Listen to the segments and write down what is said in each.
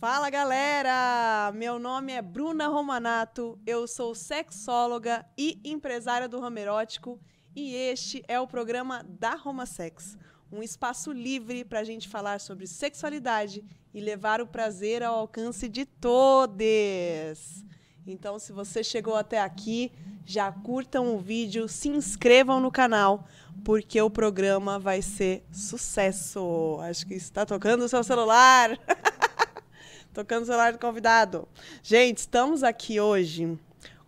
Fala galera! Meu nome é Bruna Romanato, eu sou sexóloga e empresária do Romerótico e este é o programa da Roma Sex, um espaço livre para a gente falar sobre sexualidade e levar o prazer ao alcance de todos. Então, se você chegou até aqui, já curtam o vídeo, se inscrevam no canal, porque o programa vai ser sucesso. Acho que está tocando o seu celular. Tocando o celular do convidado. Gente, estamos aqui hoje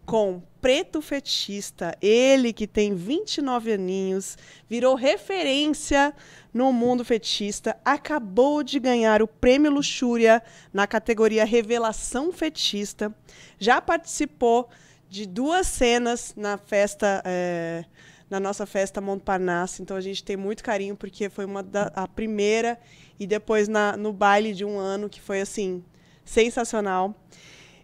com Preto Fetista, ele que tem 29 aninhos, virou referência no mundo fetista, acabou de ganhar o Prêmio Luxúria na categoria Revelação Fetista, já participou de duas cenas na festa. É, na nossa festa Montparnasse, então a gente tem muito carinho porque foi uma da, a primeira e depois na, no baile de um ano que foi assim sensacional.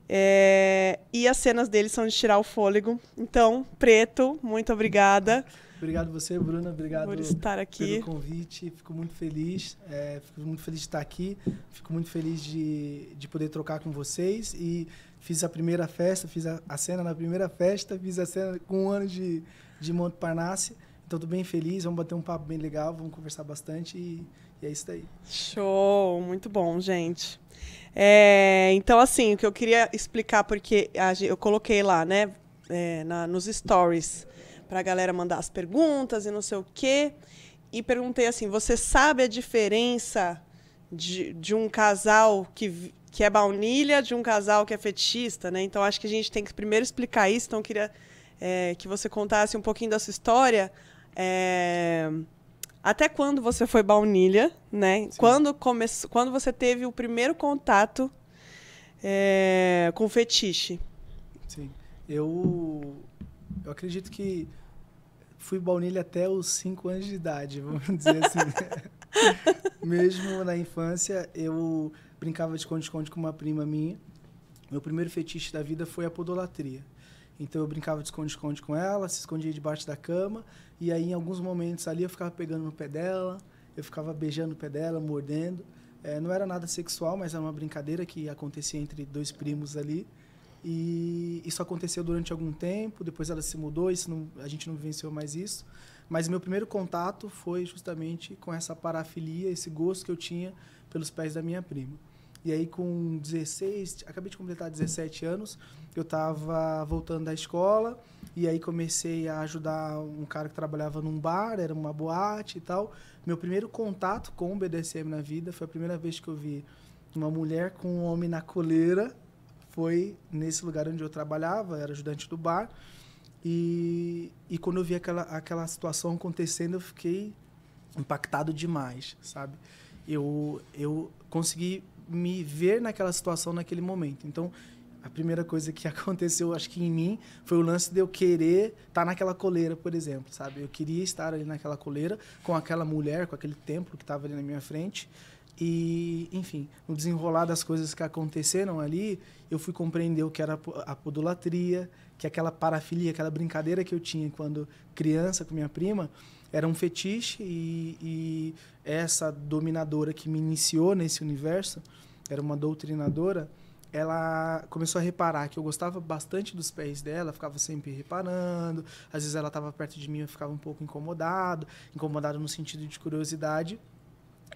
É, e as cenas dele são de tirar o fôlego. Então, Preto, muito obrigada. Obrigado você, Bruna. Obrigado por estar aqui. pelo convite. Fico muito feliz. É, fico muito feliz de estar aqui. Fico muito feliz de, de poder trocar com vocês. E fiz a primeira festa, fiz a, a cena na primeira festa, fiz a cena com um ano de, de Parnasse. Então, estou bem feliz. Vamos bater um papo bem legal, vamos conversar bastante. E, e é isso aí. Show! Muito bom, gente. É, então, assim, o que eu queria explicar, porque a, eu coloquei lá, né, é, na, nos stories, para a galera mandar as perguntas e não sei o quê, e perguntei assim: você sabe a diferença de, de um casal que, que é baunilha de um casal que é fetista, né? Então, acho que a gente tem que primeiro explicar isso. Então, eu queria é, que você contasse um pouquinho da sua história. É, até quando você foi baunilha, né? Sim. Quando, começou, quando você teve o primeiro contato é... com fetiche? Sim. Eu... eu acredito que fui baunilha até os 5 anos de idade, vamos dizer assim. Né? Mesmo na infância, eu brincava de esconde-esconde com uma prima minha. Meu primeiro fetiche da vida foi a podolatria. Então eu brincava de esconde-esconde com ela, se escondia debaixo da cama, e aí em alguns momentos ali eu ficava pegando no pé dela, eu ficava beijando o pé dela, mordendo. É, não era nada sexual, mas era uma brincadeira que acontecia entre dois primos ali. E isso aconteceu durante algum tempo, depois ela se mudou, isso não, a gente não vivenciou mais isso. Mas meu primeiro contato foi justamente com essa parafilia, esse gosto que eu tinha pelos pés da minha prima. E aí, com 16, acabei de completar 17 anos, eu estava voltando da escola. E aí, comecei a ajudar um cara que trabalhava num bar, era uma boate e tal. Meu primeiro contato com o BDSM na vida foi a primeira vez que eu vi uma mulher com um homem na coleira. Foi nesse lugar onde eu trabalhava, era ajudante do bar. E, e quando eu vi aquela, aquela situação acontecendo, eu fiquei impactado demais, sabe? Eu, eu consegui me ver naquela situação naquele momento. Então, a primeira coisa que aconteceu, acho que em mim, foi o lance de eu querer estar tá naquela coleira, por exemplo, sabe? Eu queria estar ali naquela coleira com aquela mulher, com aquele templo que estava ali na minha frente. E, enfim, no desenrolar das coisas que aconteceram ali, eu fui compreender o que era a podolatria, que aquela parafilia, aquela brincadeira que eu tinha quando criança com minha prima, era um fetiche e, e essa dominadora que me iniciou nesse universo, era uma doutrinadora, ela começou a reparar que eu gostava bastante dos pés dela, ficava sempre reparando. Às vezes ela estava perto de mim, eu ficava um pouco incomodado, incomodado no sentido de curiosidade.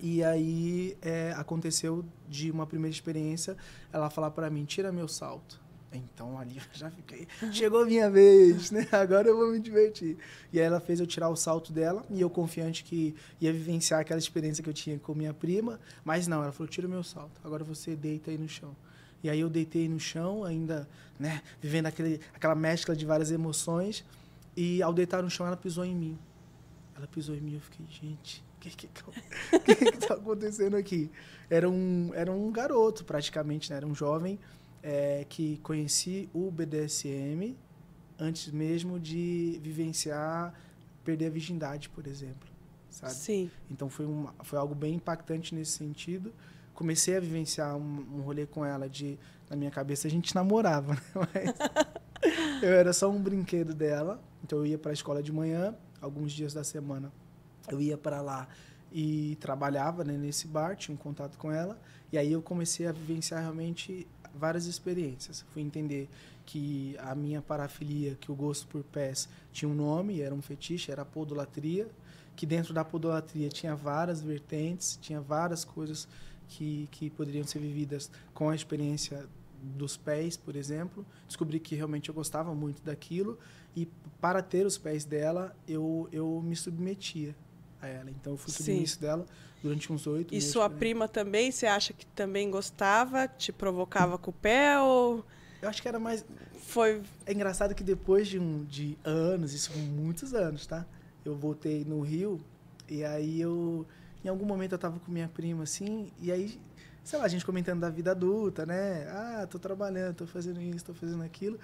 E aí é, aconteceu de uma primeira experiência, ela falar para mim: "Tira meu salto". Então ali eu já fiquei, chegou minha vez, né? Agora eu vou me divertir. E aí ela fez eu tirar o salto dela e eu confiante que ia vivenciar aquela experiência que eu tinha com minha prima, mas não, ela falou: "Tira o meu salto. Agora você deita aí no chão". E aí eu deitei no chão, ainda, né, vivendo aquele, aquela mescla de várias emoções, e ao deitar no chão ela pisou em mim. Ela pisou em mim, eu fiquei, gente, o que, que, que, que, tá acontecendo aqui? Era um, era um garoto, praticamente, né? Era um jovem é, que conheci o BDSM antes mesmo de vivenciar perder a virgindade, por exemplo, sabe? Sim. Então foi uma, foi algo bem impactante nesse sentido. Comecei a vivenciar um, um rolê com ela de na minha cabeça a gente namorava, né? mas eu era só um brinquedo dela. Então eu ia para a escola de manhã, alguns dias da semana eu ia para lá e trabalhava né, nesse bar, tinha um contato com ela. E aí eu comecei a vivenciar realmente várias experiências. Fui entender que a minha parafilia, que o gosto por pés tinha um nome, era um fetiche, era podolatria, que dentro da podolatria tinha várias vertentes, tinha várias coisas que, que poderiam ser vividas com a experiência dos pés, por exemplo. Descobri que realmente eu gostava muito daquilo e para ter os pés dela, eu, eu me submetia a ela. Então eu fui submisso dela durante uns oito meses. E sua prima também, você acha que também gostava, te provocava com o pé ou... Eu acho que era mais... Foi... É engraçado que depois de, um, de anos, isso muitos anos, tá? Eu voltei no Rio e aí eu... Em algum momento eu tava com minha prima, assim, e aí, sei lá, a gente comentando da vida adulta, né? Ah, tô trabalhando, tô fazendo isso, tô fazendo aquilo.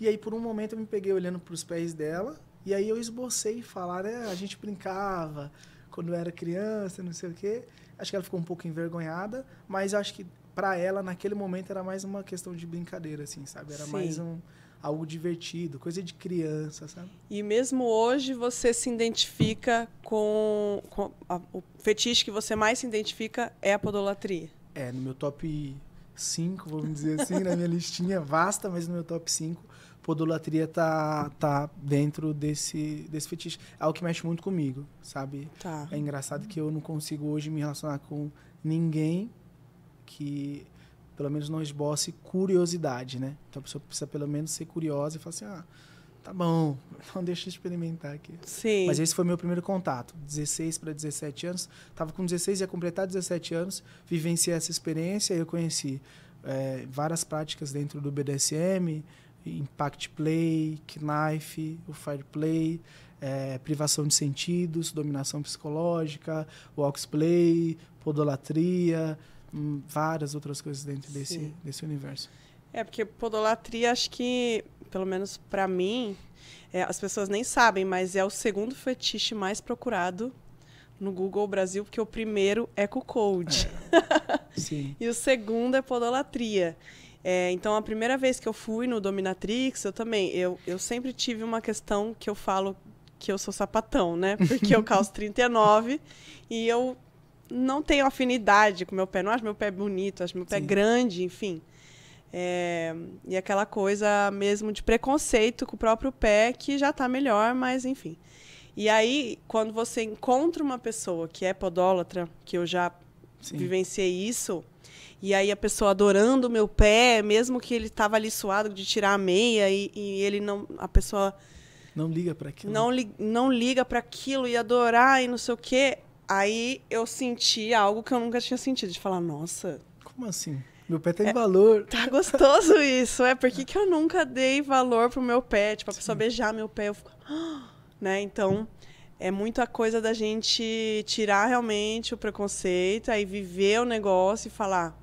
E aí, por um momento, eu me peguei olhando para os pés dela, e aí eu esbocei falar, né? A gente brincava, quando eu era criança, não sei o quê. Acho que ela ficou um pouco envergonhada, mas acho que para ela, naquele momento, era mais uma questão de brincadeira, assim, sabe? Era Sim. mais um algo divertido, coisa de criança, sabe? E mesmo hoje você se identifica com, com a, o fetiche que você mais se identifica é a podolatria. É, no meu top 5, vamos dizer assim, na minha listinha vasta, mas no meu top 5 podolatria tá, tá dentro desse, desse fetiche. É algo que mexe muito comigo, sabe? Tá. É engraçado que eu não consigo hoje me relacionar com ninguém que pelo menos não esboce curiosidade, né? Então a pessoa precisa pelo menos ser curiosa e falar assim, ah, tá bom, então deixa eu experimentar aqui. Sim. Mas esse foi meu primeiro contato, 16 para 17 anos. Tava com 16 ia completar 17 anos, vivenciei essa experiência e eu conheci é, várias práticas dentro do BDSM, Impact Play, Knife, o Fire Play, é, privação de sentidos, dominação psicológica, Walks Play, podolatria, hum, várias outras coisas dentro desse, desse universo. É, porque podolatria, acho que, pelo menos para mim, é, as pessoas nem sabem, mas é o segundo fetiche mais procurado no Google Brasil, porque o primeiro é cuckold. É. Sim. e o segundo é podolatria. É, então, a primeira vez que eu fui no Dominatrix, eu também, eu, eu sempre tive uma questão que eu falo que eu sou sapatão, né? Porque eu calço 39 e eu não tenho afinidade com meu pé. Não acho meu pé bonito, acho meu pé Sim. grande, enfim. É, e aquela coisa mesmo de preconceito com o próprio pé, que já está melhor, mas enfim. E aí, quando você encontra uma pessoa que é podólatra, que eu já Sim. vivenciei isso, e aí a pessoa adorando o meu pé, mesmo que ele estava ali suado de tirar a meia e, e ele não. A pessoa. Não liga para aquilo. Não, li, não liga para aquilo e adorar e não sei o quê. Aí eu senti algo que eu nunca tinha sentido, de falar, nossa. Como assim? Meu pé tem tá é, valor. Tá gostoso isso, é. Por que, que eu nunca dei valor pro meu pé? Tipo, a Sim. pessoa beijar meu pé, eu fico. Né? Então, é muita coisa da gente tirar realmente o preconceito, aí viver o negócio e falar,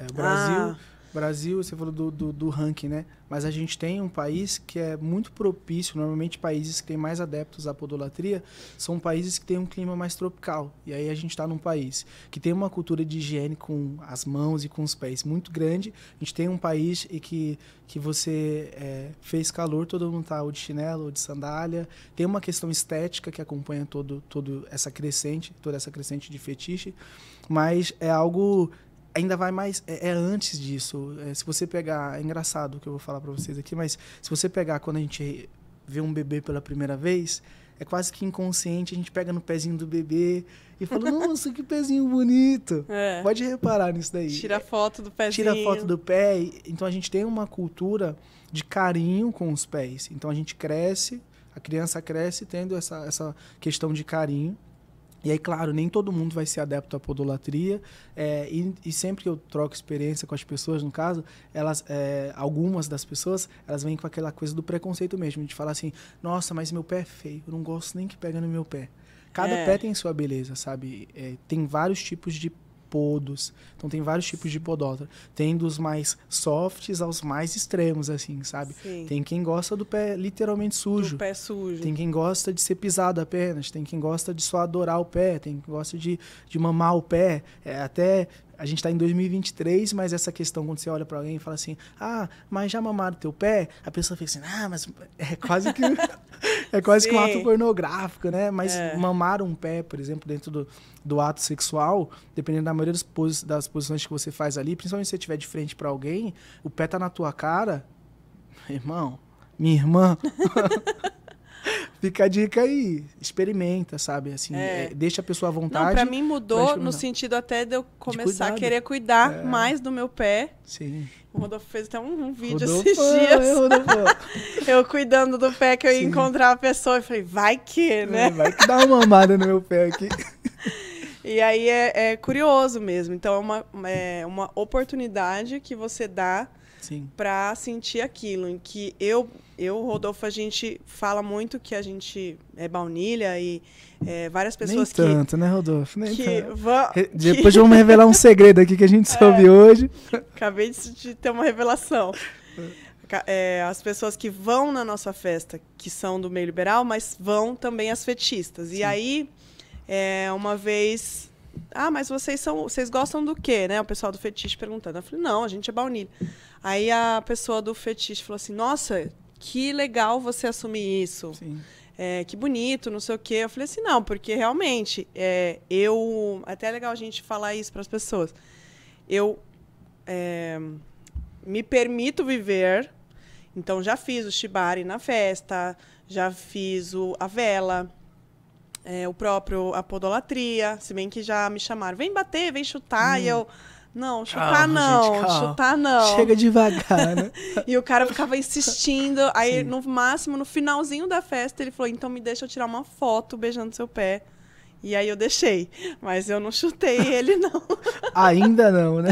é, Brasil, ah. Brasil, você falou do, do, do, ranking, né? Mas a gente tem um país que é muito propício. Normalmente, países que têm mais adeptos à podolatria são países que têm um clima mais tropical. E aí a gente está num país que tem uma cultura de higiene com as mãos e com os pés muito grande. A gente tem um país e que, que você é, fez calor, todo mundo está ou de chinelo ou de sandália. Tem uma questão estética que acompanha todo, todo essa crescente, toda essa crescente de fetiche. Mas é algo ainda vai mais. É, é antes disso. É, se você pegar. É engraçado o que eu vou falar para vocês aqui, mas se você pegar quando a gente vê um bebê pela primeira vez, é quase que inconsciente, a gente pega no pezinho do bebê e fala, nossa, que pezinho bonito. É. Pode reparar nisso daí. Tira foto do pezinho. Tira foto do pé. Então a gente tem uma cultura de carinho com os pés. Então a gente cresce, a criança cresce tendo essa, essa questão de carinho. E aí, claro, nem todo mundo vai ser adepto à podolatria. É, e, e, sempre que eu troco experiência com as pessoas, no caso, elas, é, algumas das pessoas, elas vêm com aquela coisa do preconceito mesmo, de falar assim: nossa, mas meu pé é feio, eu não gosto nem que pega no meu pé. Cada é. pé tem sua beleza, sabe? É, tem vários tipos de podos. Então tem vários tipos de podóloga. Tem dos mais softs aos mais extremos, assim, sabe? Sim. Tem quem gosta do pé literalmente sujo. Do pé sujo. Tem quem gosta de ser pisado apenas. Tem quem gosta de só adorar o pé. Tem quem gosta de, de mamar o pé. É, até a gente está em 2023, mas essa questão, quando você olha para alguém e fala assim, ah, mas já mamaram teu pé? A pessoa fica assim, ah, mas é quase que É quase Sim. que um ato pornográfico, né? Mas é. mamar um pé, por exemplo, dentro do, do ato sexual, dependendo da maioria posi das posições que você faz ali, principalmente se você estiver de frente para alguém, o pé tá na tua cara, irmão, minha irmã. Fica a dica aí, experimenta, sabe? Assim, é. é deixa a pessoa à vontade. Não, pra mim mudou pra no sentido até de eu começar de a querer cuidar é. mais do meu pé. Sim. O Rodolfo fez até um, um vídeo Rodolfo, esses é, dias. eu cuidando do pé que eu ia encontrar a pessoa. Eu falei, vai que, é, né? É, vai que dá uma mamada no meu pé aqui. E aí é, curioso mesmo. Então é uma, é uma oportunidade que você dá para sentir aquilo. Em que eu, eu, Rodolfo, a gente fala muito que a gente é baunilha e é, várias pessoas Nem que. tanto, né, Rodolfo? Nem que va... que... Depois vamos revelar um segredo aqui que a gente é. soube é, hoje. Acabei de ter uma revelação. É, as pessoas que vão na nossa festa, que são do meio liberal, mas vão também as fetistas. Sim. E aí, é, uma vez ah, mas vocês são, vocês gostam do quê, né? O pessoal do fetiche perguntando. Eu falei, não, a gente é baunilha. Aí a pessoa do fetiche falou assim, nossa, que legal você assumir isso. Sim. É, que bonito, não sei o quê. Eu falei assim, não, porque realmente é, eu. Até é legal a gente falar isso para as pessoas. Eu é, me permito viver. Então já fiz o shibari na festa, já fiz o, a vela, é, o próprio a podolatria, se bem que já me chamaram, vem bater, vem chutar, hum. e eu não, ah, chutar calma, não, gente, chutar não. Chega devagar, né? e o cara ficava insistindo, aí Sim. no máximo, no finalzinho da festa, ele falou: "Então me deixa eu tirar uma foto beijando seu pé". E aí eu deixei, mas eu não chutei ele não. ainda não, né?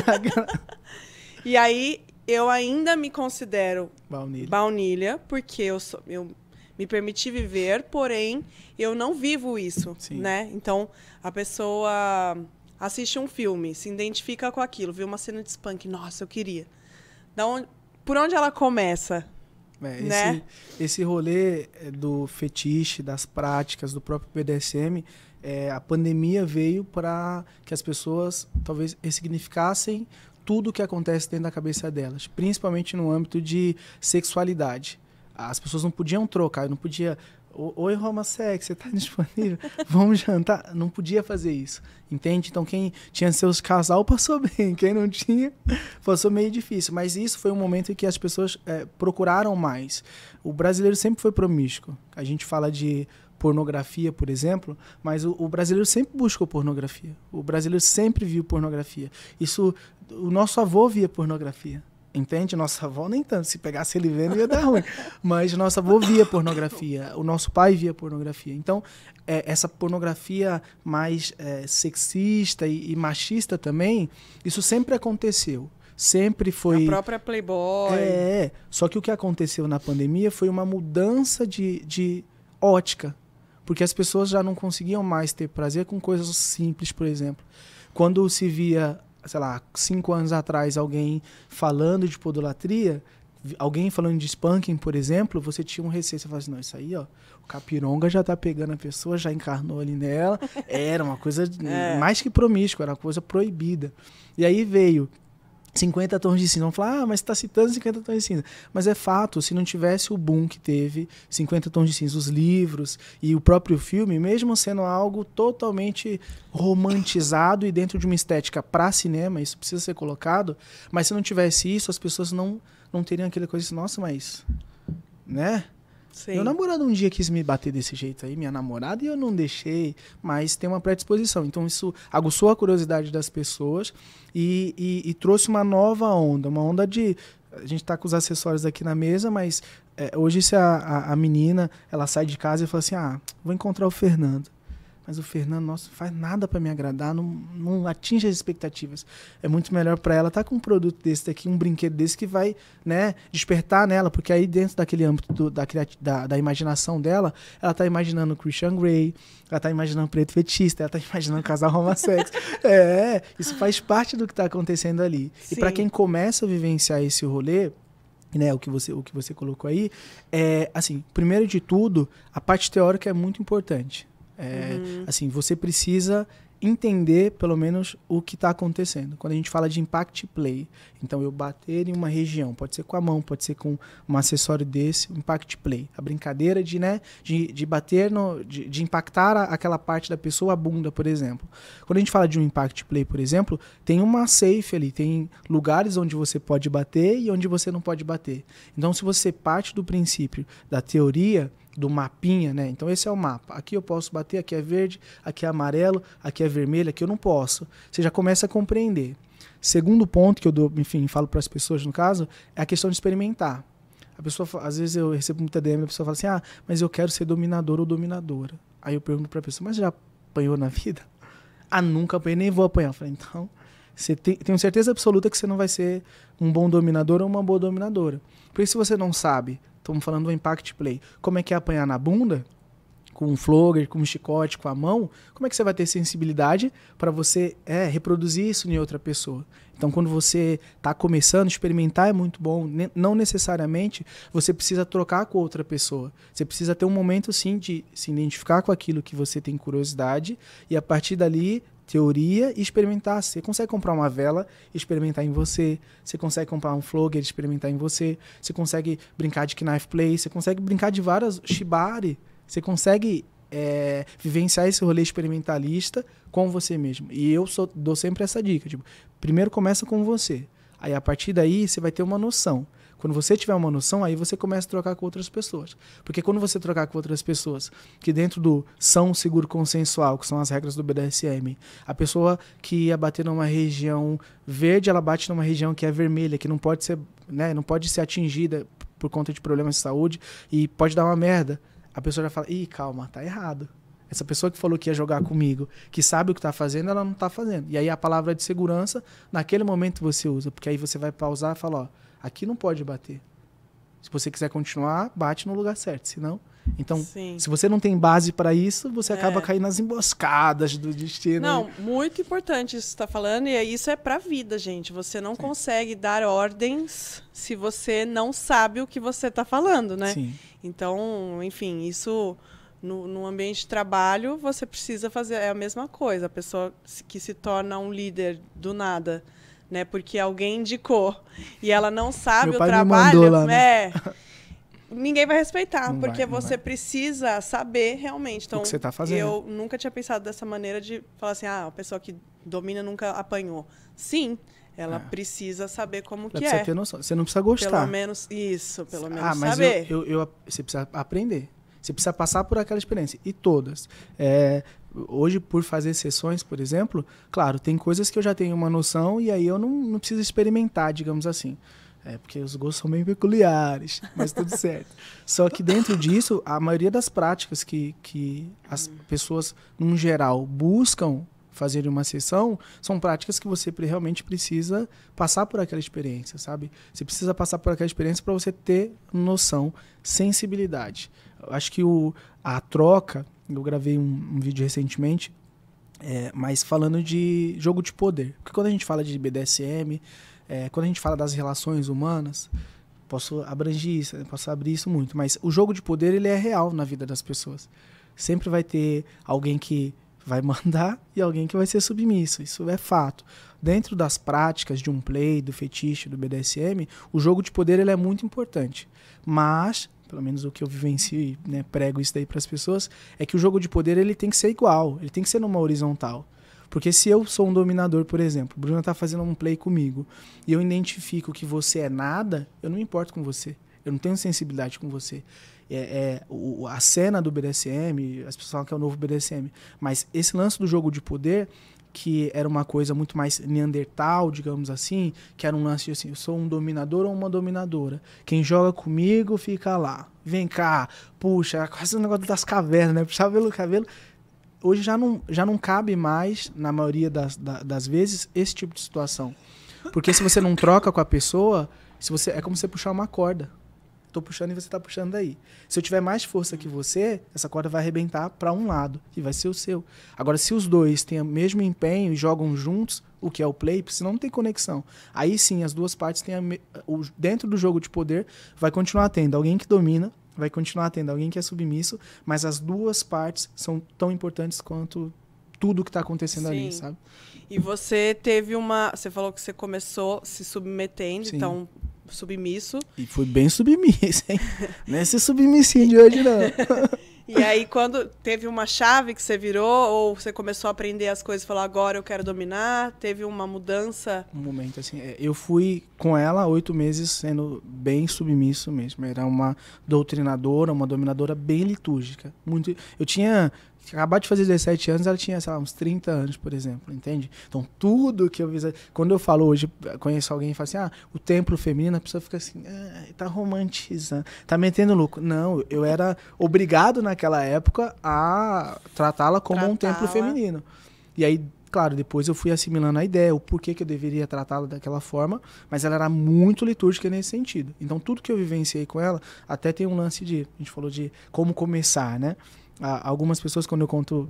e aí eu ainda me considero baunilha, baunilha porque eu sou eu me permiti viver, porém eu não vivo isso, Sim. né? Então a pessoa assiste um filme, se identifica com aquilo, viu uma cena de spunk, nossa, eu queria. Da onde, por onde ela começa? É, né? esse, esse rolê é, do fetiche, das práticas, do próprio BDSM, é, a pandemia veio para que as pessoas talvez ressignificassem tudo o que acontece dentro da cabeça delas, principalmente no âmbito de sexualidade as pessoas não podiam trocar, eu não podia. Oi, Roma Sex, você está disponível? Vamos jantar? Não podia fazer isso, entende? Então, quem tinha seus casal passou bem, quem não tinha, passou meio difícil. Mas isso foi um momento em que as pessoas é, procuraram mais. O brasileiro sempre foi promíscuo. A gente fala de pornografia, por exemplo, mas o, o, brasileiro sempre buscou pornografia. O brasileiro sempre viu pornografia. Isso, o nosso avô via pornografia. Entende? Nossa avó nem tanto. Se pegasse ele vendo, ia dar ruim. Mas nossa avó via pornografia. O nosso pai via pornografia. Então, é, essa pornografia mais é, sexista e, e machista também, isso sempre aconteceu sempre foi. A própria Playboy. É, é, só que o que aconteceu na pandemia foi uma mudança de, de ótica. Porque as pessoas já não conseguiam mais ter prazer com coisas simples, por exemplo. Quando se via sei lá, cinco anos atrás alguém falando de podolatria, alguém falando de spanking, por exemplo, você tinha um receio, você fala assim, não, isso aí, ó, o capironga já tá pegando a pessoa, já encarnou ali nela, era uma coisa é. mais que promíscua, era uma coisa proibida. E aí veio 50 tons de cinza. Vão falar, ah, mas está citando 50 tons de cinza. Mas é fato, se não tivesse o boom que teve 50 tons de cinza, os livros e o próprio filme, mesmo sendo algo totalmente romantizado e dentro de uma estética para cinema, isso precisa ser colocado, mas se não tivesse isso, as pessoas não, não teriam aquela coisa assim, nossa, mas. Né? Sim. Meu namorado um dia quis me bater desse jeito aí, minha namorada, e eu não deixei, mas tem uma predisposição. Então isso aguçou a curiosidade das pessoas e, e, e trouxe uma nova onda, uma onda de. A gente tá com os acessórios aqui na mesa, mas é, hoje se a, a, a menina ela sai de casa e fala assim: ah, vou encontrar o Fernando mas o Fernando, nossa, faz nada para me agradar, não, não atinge as expectativas. É muito melhor para ela estar tá com um produto desse daqui, um brinquedo desse que vai, né, despertar nela, porque aí dentro daquele âmbito do, da, da, da, imaginação dela, ela tá imaginando Christian Grey, ela tá imaginando preto fetista, ela tá imaginando casal homossexo. é, isso faz parte do que tá acontecendo ali. Sim. E para quem começa a vivenciar esse rolê, né, o que você o que você colocou aí, é assim, primeiro de tudo, a parte teórica é muito importante. É, uhum. Assim, você precisa entender pelo menos o que está acontecendo. Quando a gente fala de impact play, então eu bater em uma região, pode ser com a mão, pode ser com um acessório desse, impact play, a brincadeira de né, de, de bater no, de, de impactar a, aquela parte da pessoa, a bunda, por exemplo. Quando a gente fala de um impact play, por exemplo, tem uma safe ali, tem lugares onde você pode bater e onde você não pode bater. Então, se você parte do princípio da teoria do mapinha, né? Então esse é o mapa. Aqui eu posso bater, aqui é verde, aqui é amarelo, aqui é vermelho, aqui eu não posso. Você já começa a compreender. Segundo ponto que eu dou, enfim, falo para as pessoas no caso, é a questão de experimentar. A pessoa, às vezes eu recebo muita DM, a pessoa fala assim: "Ah, mas eu quero ser dominador ou dominadora". Aí eu pergunto para a pessoa: "Mas já apanhou na vida?" "Ah, nunca apanhei, nem vou apanhar". Eu falei: "Então, você tem, tenho certeza absoluta que você não vai ser um bom dominador ou uma boa dominadora. Porque se você não sabe Estamos falando do impact play. Como é que é apanhar na bunda? Com um flogger, com um chicote, com a mão, como é que você vai ter sensibilidade para você é, reproduzir isso em outra pessoa? Então, quando você está começando, experimentar é muito bom. Não necessariamente você precisa trocar com outra pessoa. Você precisa ter um momento, sim, de se identificar com aquilo que você tem curiosidade e, a partir dali, teoria e experimentar. Você consegue comprar uma vela e experimentar em você. Você consegue comprar um flogger e experimentar em você. Você consegue brincar de knife play. Você consegue brincar de várias shibari. Você consegue é, vivenciar esse rolê experimentalista com você mesmo. E eu sou, dou sempre essa dica. Tipo, primeiro começa com você. Aí a partir daí você vai ter uma noção. Quando você tiver uma noção, aí você começa a trocar com outras pessoas. Porque quando você trocar com outras pessoas, que dentro do são seguro consensual, que são as regras do BDSM, a pessoa que ia bater numa região verde, ela bate numa região que é vermelha, que não pode ser, né, não pode ser atingida por conta de problemas de saúde e pode dar uma merda. A pessoa já fala: "Ih, calma, tá errado". Essa pessoa que falou que ia jogar comigo, que sabe o que está fazendo, ela não está fazendo. E aí a palavra de segurança, naquele momento você usa, porque aí você vai pausar e falar, ó, Aqui não pode bater. Se você quiser continuar, bate no lugar certo, senão. Então, Sim. se você não tem base para isso, você é. acaba caindo nas emboscadas do destino. Não, né? muito importante isso que está falando e isso é para a vida, gente. Você não Sim. consegue dar ordens se você não sabe o que você está falando, né? Sim. Então, enfim, isso no, no, ambiente de trabalho você precisa fazer é a mesma coisa. A pessoa que se torna um líder do nada né? Porque alguém indicou e ela não sabe Meu o trabalho, lá, né? né? ninguém vai respeitar, não porque vai, você vai. precisa saber realmente. Então, o que você tá fazendo. eu nunca tinha pensado dessa maneira de falar assim, ah, a pessoa que domina nunca apanhou. Sim, ela é. precisa saber como ela que é. Ter noção. Você não precisa gostar. Pelo menos isso, pelo ah, menos ah, mas saber. Eu, eu, eu, você precisa aprender. Você precisa passar por aquela experiência. E todas. É, hoje, por fazer sessões, por exemplo, claro, tem coisas que eu já tenho uma noção e aí eu não, não preciso experimentar, digamos assim. É, porque os gostos são bem peculiares, mas tudo certo. Só que dentro disso, a maioria das práticas que, que as pessoas, num geral, buscam fazer uma sessão, são práticas que você realmente precisa passar por aquela experiência, sabe? Você precisa passar por aquela experiência para você ter noção, sensibilidade. Acho que o, a troca, eu gravei um, um vídeo recentemente, é, mas falando de jogo de poder. Porque quando a gente fala de BDSM, é, quando a gente fala das relações humanas, posso abranger isso, né, posso abrir isso muito, mas o jogo de poder ele é real na vida das pessoas. Sempre vai ter alguém que vai mandar e alguém que vai ser submisso. Isso é fato. Dentro das práticas de um play, do fetiche, do BDSM, o jogo de poder ele é muito importante. Mas pelo menos o que eu vivencio e né, prego isso daí para as pessoas, é que o jogo de poder ele tem que ser igual, ele tem que ser numa horizontal. Porque se eu sou um dominador, por exemplo, Bruno tá fazendo um play comigo e eu identifico que você é nada, eu não me importo com você. Eu não tenho sensibilidade com você. É, é o, a cena do BDSM, as pessoas falam que é o novo BDSM, mas esse lance do jogo de poder que era uma coisa muito mais neandertal, digamos assim, que era um lance de assim, eu sou um dominador ou uma dominadora. Quem joga comigo fica lá. Vem cá, puxa, quase o negócio das cavernas, né? Puxar pelo cabelo. Hoje já não, já não cabe mais, na maioria das, das vezes, esse tipo de situação. Porque se você não troca com a pessoa, se você é como você puxar uma corda. Estou puxando e você está puxando daí. Se eu tiver mais força que você, essa corda vai arrebentar para um lado e vai ser o seu. Agora, se os dois têm o mesmo empenho e jogam juntos, o que é o play, porque senão não tem conexão. Aí sim, as duas partes têm me... o... dentro do jogo de poder vai continuar tendo alguém que domina, vai continuar tendo alguém que é submisso, mas as duas partes são tão importantes quanto tudo que está acontecendo sim. ali, sabe? E você teve uma, você falou que você começou se submetendo, sim. então submisso. E foi bem submisso, hein? não é esse submissinho de hoje, não. e aí, quando teve uma chave que você virou, ou você começou a aprender as coisas e falou, agora eu quero dominar, teve uma mudança? Um momento, assim, é, eu fui com ela oito meses sendo bem submisso mesmo. Era uma doutrinadora, uma dominadora bem litúrgica. Muito, eu tinha tinha de fazer 17 anos, ela tinha, sei lá, uns 30 anos, por exemplo, entende? Então, tudo que eu Quando eu falo hoje, conheço alguém e falo assim, ah, o templo feminino, a pessoa fica assim, ah, tá romantizando, tá metendo louco. Não, eu era obrigado naquela época a tratá-la como tratá um templo feminino. E aí, claro, depois eu fui assimilando a ideia, o porquê que eu deveria tratá-la daquela forma, mas ela era muito litúrgica nesse sentido. Então, tudo que eu vivenciei com ela, até tem um lance de. A gente falou de como começar, né? algumas pessoas, quando eu conto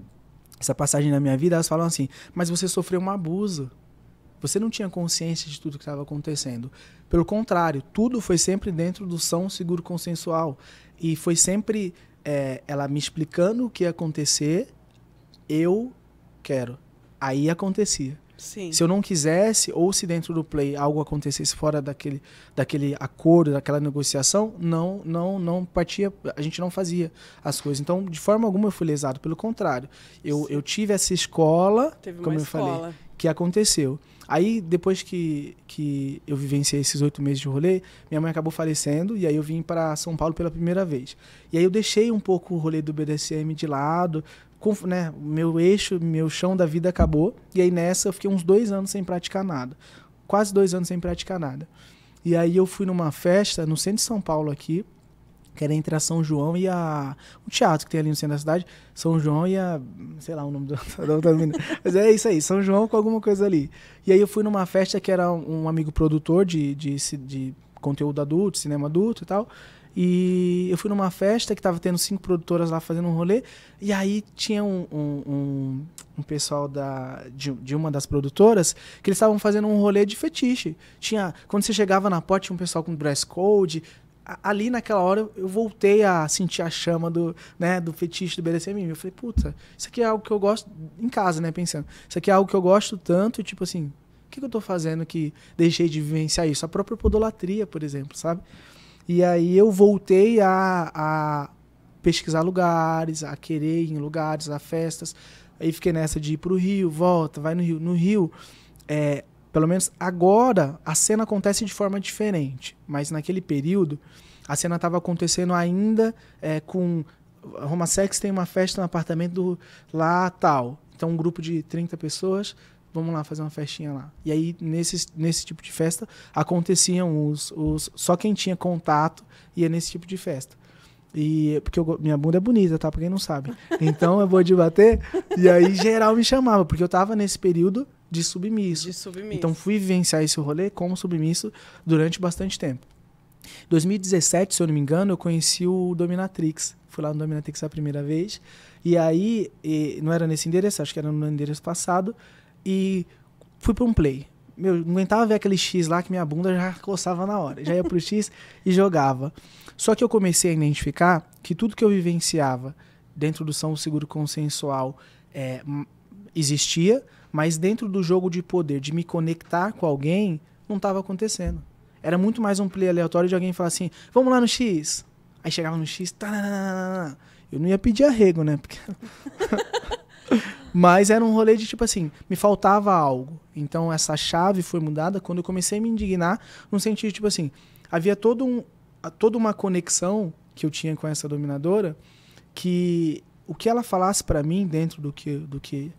essa passagem na minha vida, elas falam assim: Mas você sofreu um abuso. Você não tinha consciência de tudo que estava acontecendo. Pelo contrário, tudo foi sempre dentro do são seguro consensual. E foi sempre é, ela me explicando o que ia acontecer, eu quero. Aí acontecia. Sim. Se eu não quisesse, ou se dentro do play algo acontecesse fora daquele, daquele acordo, daquela negociação, não, não, não partia, a gente não fazia as coisas. Então, de forma alguma eu fui lesado, pelo contrário. Eu, eu tive essa escola, Teve como eu escola. falei, que aconteceu. Aí, depois que, que eu vivenciei esses oito meses de rolê, minha mãe acabou falecendo e aí eu vim para São Paulo pela primeira vez. E aí eu deixei um pouco o rolê do BDSM de lado, né, meu eixo, meu chão da vida acabou. E aí nessa eu fiquei uns dois anos sem praticar nada. Quase dois anos sem praticar nada. E aí eu fui numa festa no centro de São Paulo aqui, que era entre a São João e a. um teatro que tem ali no centro da cidade. São João e a. sei lá o nome da outra menina. Mas é isso aí, São João com alguma coisa ali. E aí eu fui numa festa que era um amigo produtor de, de, de conteúdo adulto, cinema adulto e tal. E eu fui numa festa que tava tendo cinco produtoras lá fazendo um rolê. E aí tinha um, um, um, um pessoal da, de, de, uma das produtoras que eles estavam fazendo um rolê de fetiche. Tinha. Quando você chegava na porta, tinha um pessoal com dress code. ali naquela hora eu voltei a sentir a chama do, né, do fetiche do BDSM. Eu falei, puta, isso aqui é algo que eu gosto. Em casa, né? Pensando. Isso aqui é algo que eu gosto tanto, tipo assim. O que, que eu tô fazendo que deixei de vivenciar isso? A própria podolatria, por exemplo, sabe? E aí eu voltei a, a pesquisar lugares, a querer ir em lugares, a festas. Aí fiquei nessa de ir pro Rio, volta, vai no Rio. No Rio, é, pelo menos agora, a cena acontece de forma diferente. Mas naquele período, a cena estava acontecendo ainda é, com. Roma Sex tem uma festa no apartamento do, lá tal. Então, um grupo de 30 pessoas vamos lá fazer uma festinha lá. E aí, nesse, nesse tipo de festa, aconteciam os, os. Só quem tinha contato ia nesse tipo de festa. E porque eu, minha bunda é bonita, tá? Pra quem não sabe. Então eu vou de bater. E aí, geral me chamava, porque eu tava nesse período de submisso. De submisso. Então fui vivenciar esse rolê como submisso durante bastante tempo. 2017, se eu não me engano, eu conheci o Dominatrix. Fui lá no Dominatrix a primeira vez. E aí, e não era nesse endereço, acho que era no endereço passado e fui para um play. Meu, não aguentava ver aquele X lá que minha bunda já coçava na hora. Já ia pro X e jogava. Só que eu comecei a identificar que tudo que eu vivenciava dentro do São Seguro Consensual é, existia, mas dentro do jogo de poder, de me conectar com alguém, não estava acontecendo. Era muito mais um play aleatório de alguém falar assim: vamos lá no X. Aí chegava no X, tá, eu não ia pedir arrego, né? Porque... Mas era um rolê de tipo assim, me faltava algo. Então essa chave foi mudada quando eu comecei a me indignar, no sentido tipo assim, havia todo um, toda uma conexão que eu tinha com essa dominadora que o que ela falasse para mim dentro do que, do que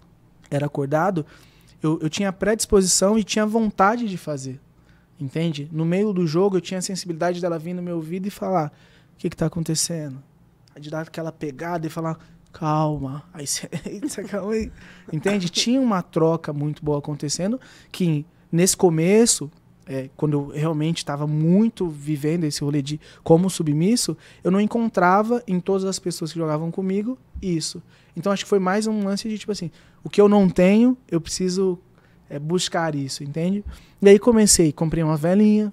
era acordado, eu, eu tinha predisposição e tinha vontade de fazer. Entende? No meio do jogo, eu tinha a sensibilidade dela vir no meu ouvido e falar: o que está acontecendo? De dar aquela pegada e falar: calma. Aí você, calma aí. Entende? Tinha uma troca muito boa acontecendo que nesse começo, é, quando eu realmente estava muito vivendo esse rolê de como submisso, eu não encontrava em todas as pessoas que jogavam comigo isso. Então acho que foi mais um lance de tipo assim, o que eu não tenho, eu preciso é, buscar isso, entende? E aí comecei, comprei uma velinha.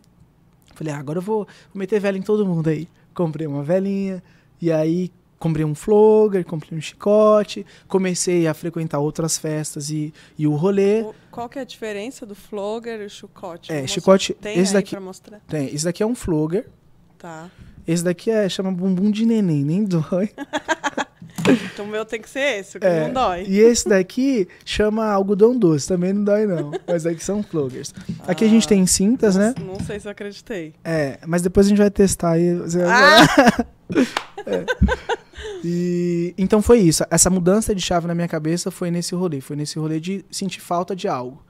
Falei, ah, agora eu vou meter vela em todo mundo aí. Comprei uma velinha. E aí comprei um flogger, comprei um chicote, comecei a frequentar outras festas e, e o rolê. Qual que é a diferença do flogger e o chicote? É, chicote, tem esse daqui, Tem, esse daqui é um flogger. Tá. Esse daqui é, chama bumbum de neném, nem dói. então o meu tem que ser esse, que é, não dói. E esse daqui chama algodão doce, também não dói não. Mas aqui são floggers. Ah, aqui a gente ah, tem cintas, não, né? Não sei se eu acreditei. É, mas depois a gente vai testar aí. ah! É. E, então foi isso. Essa mudança de chave na minha cabeça foi nesse rolê. Foi nesse rolê de sentir falta de algo.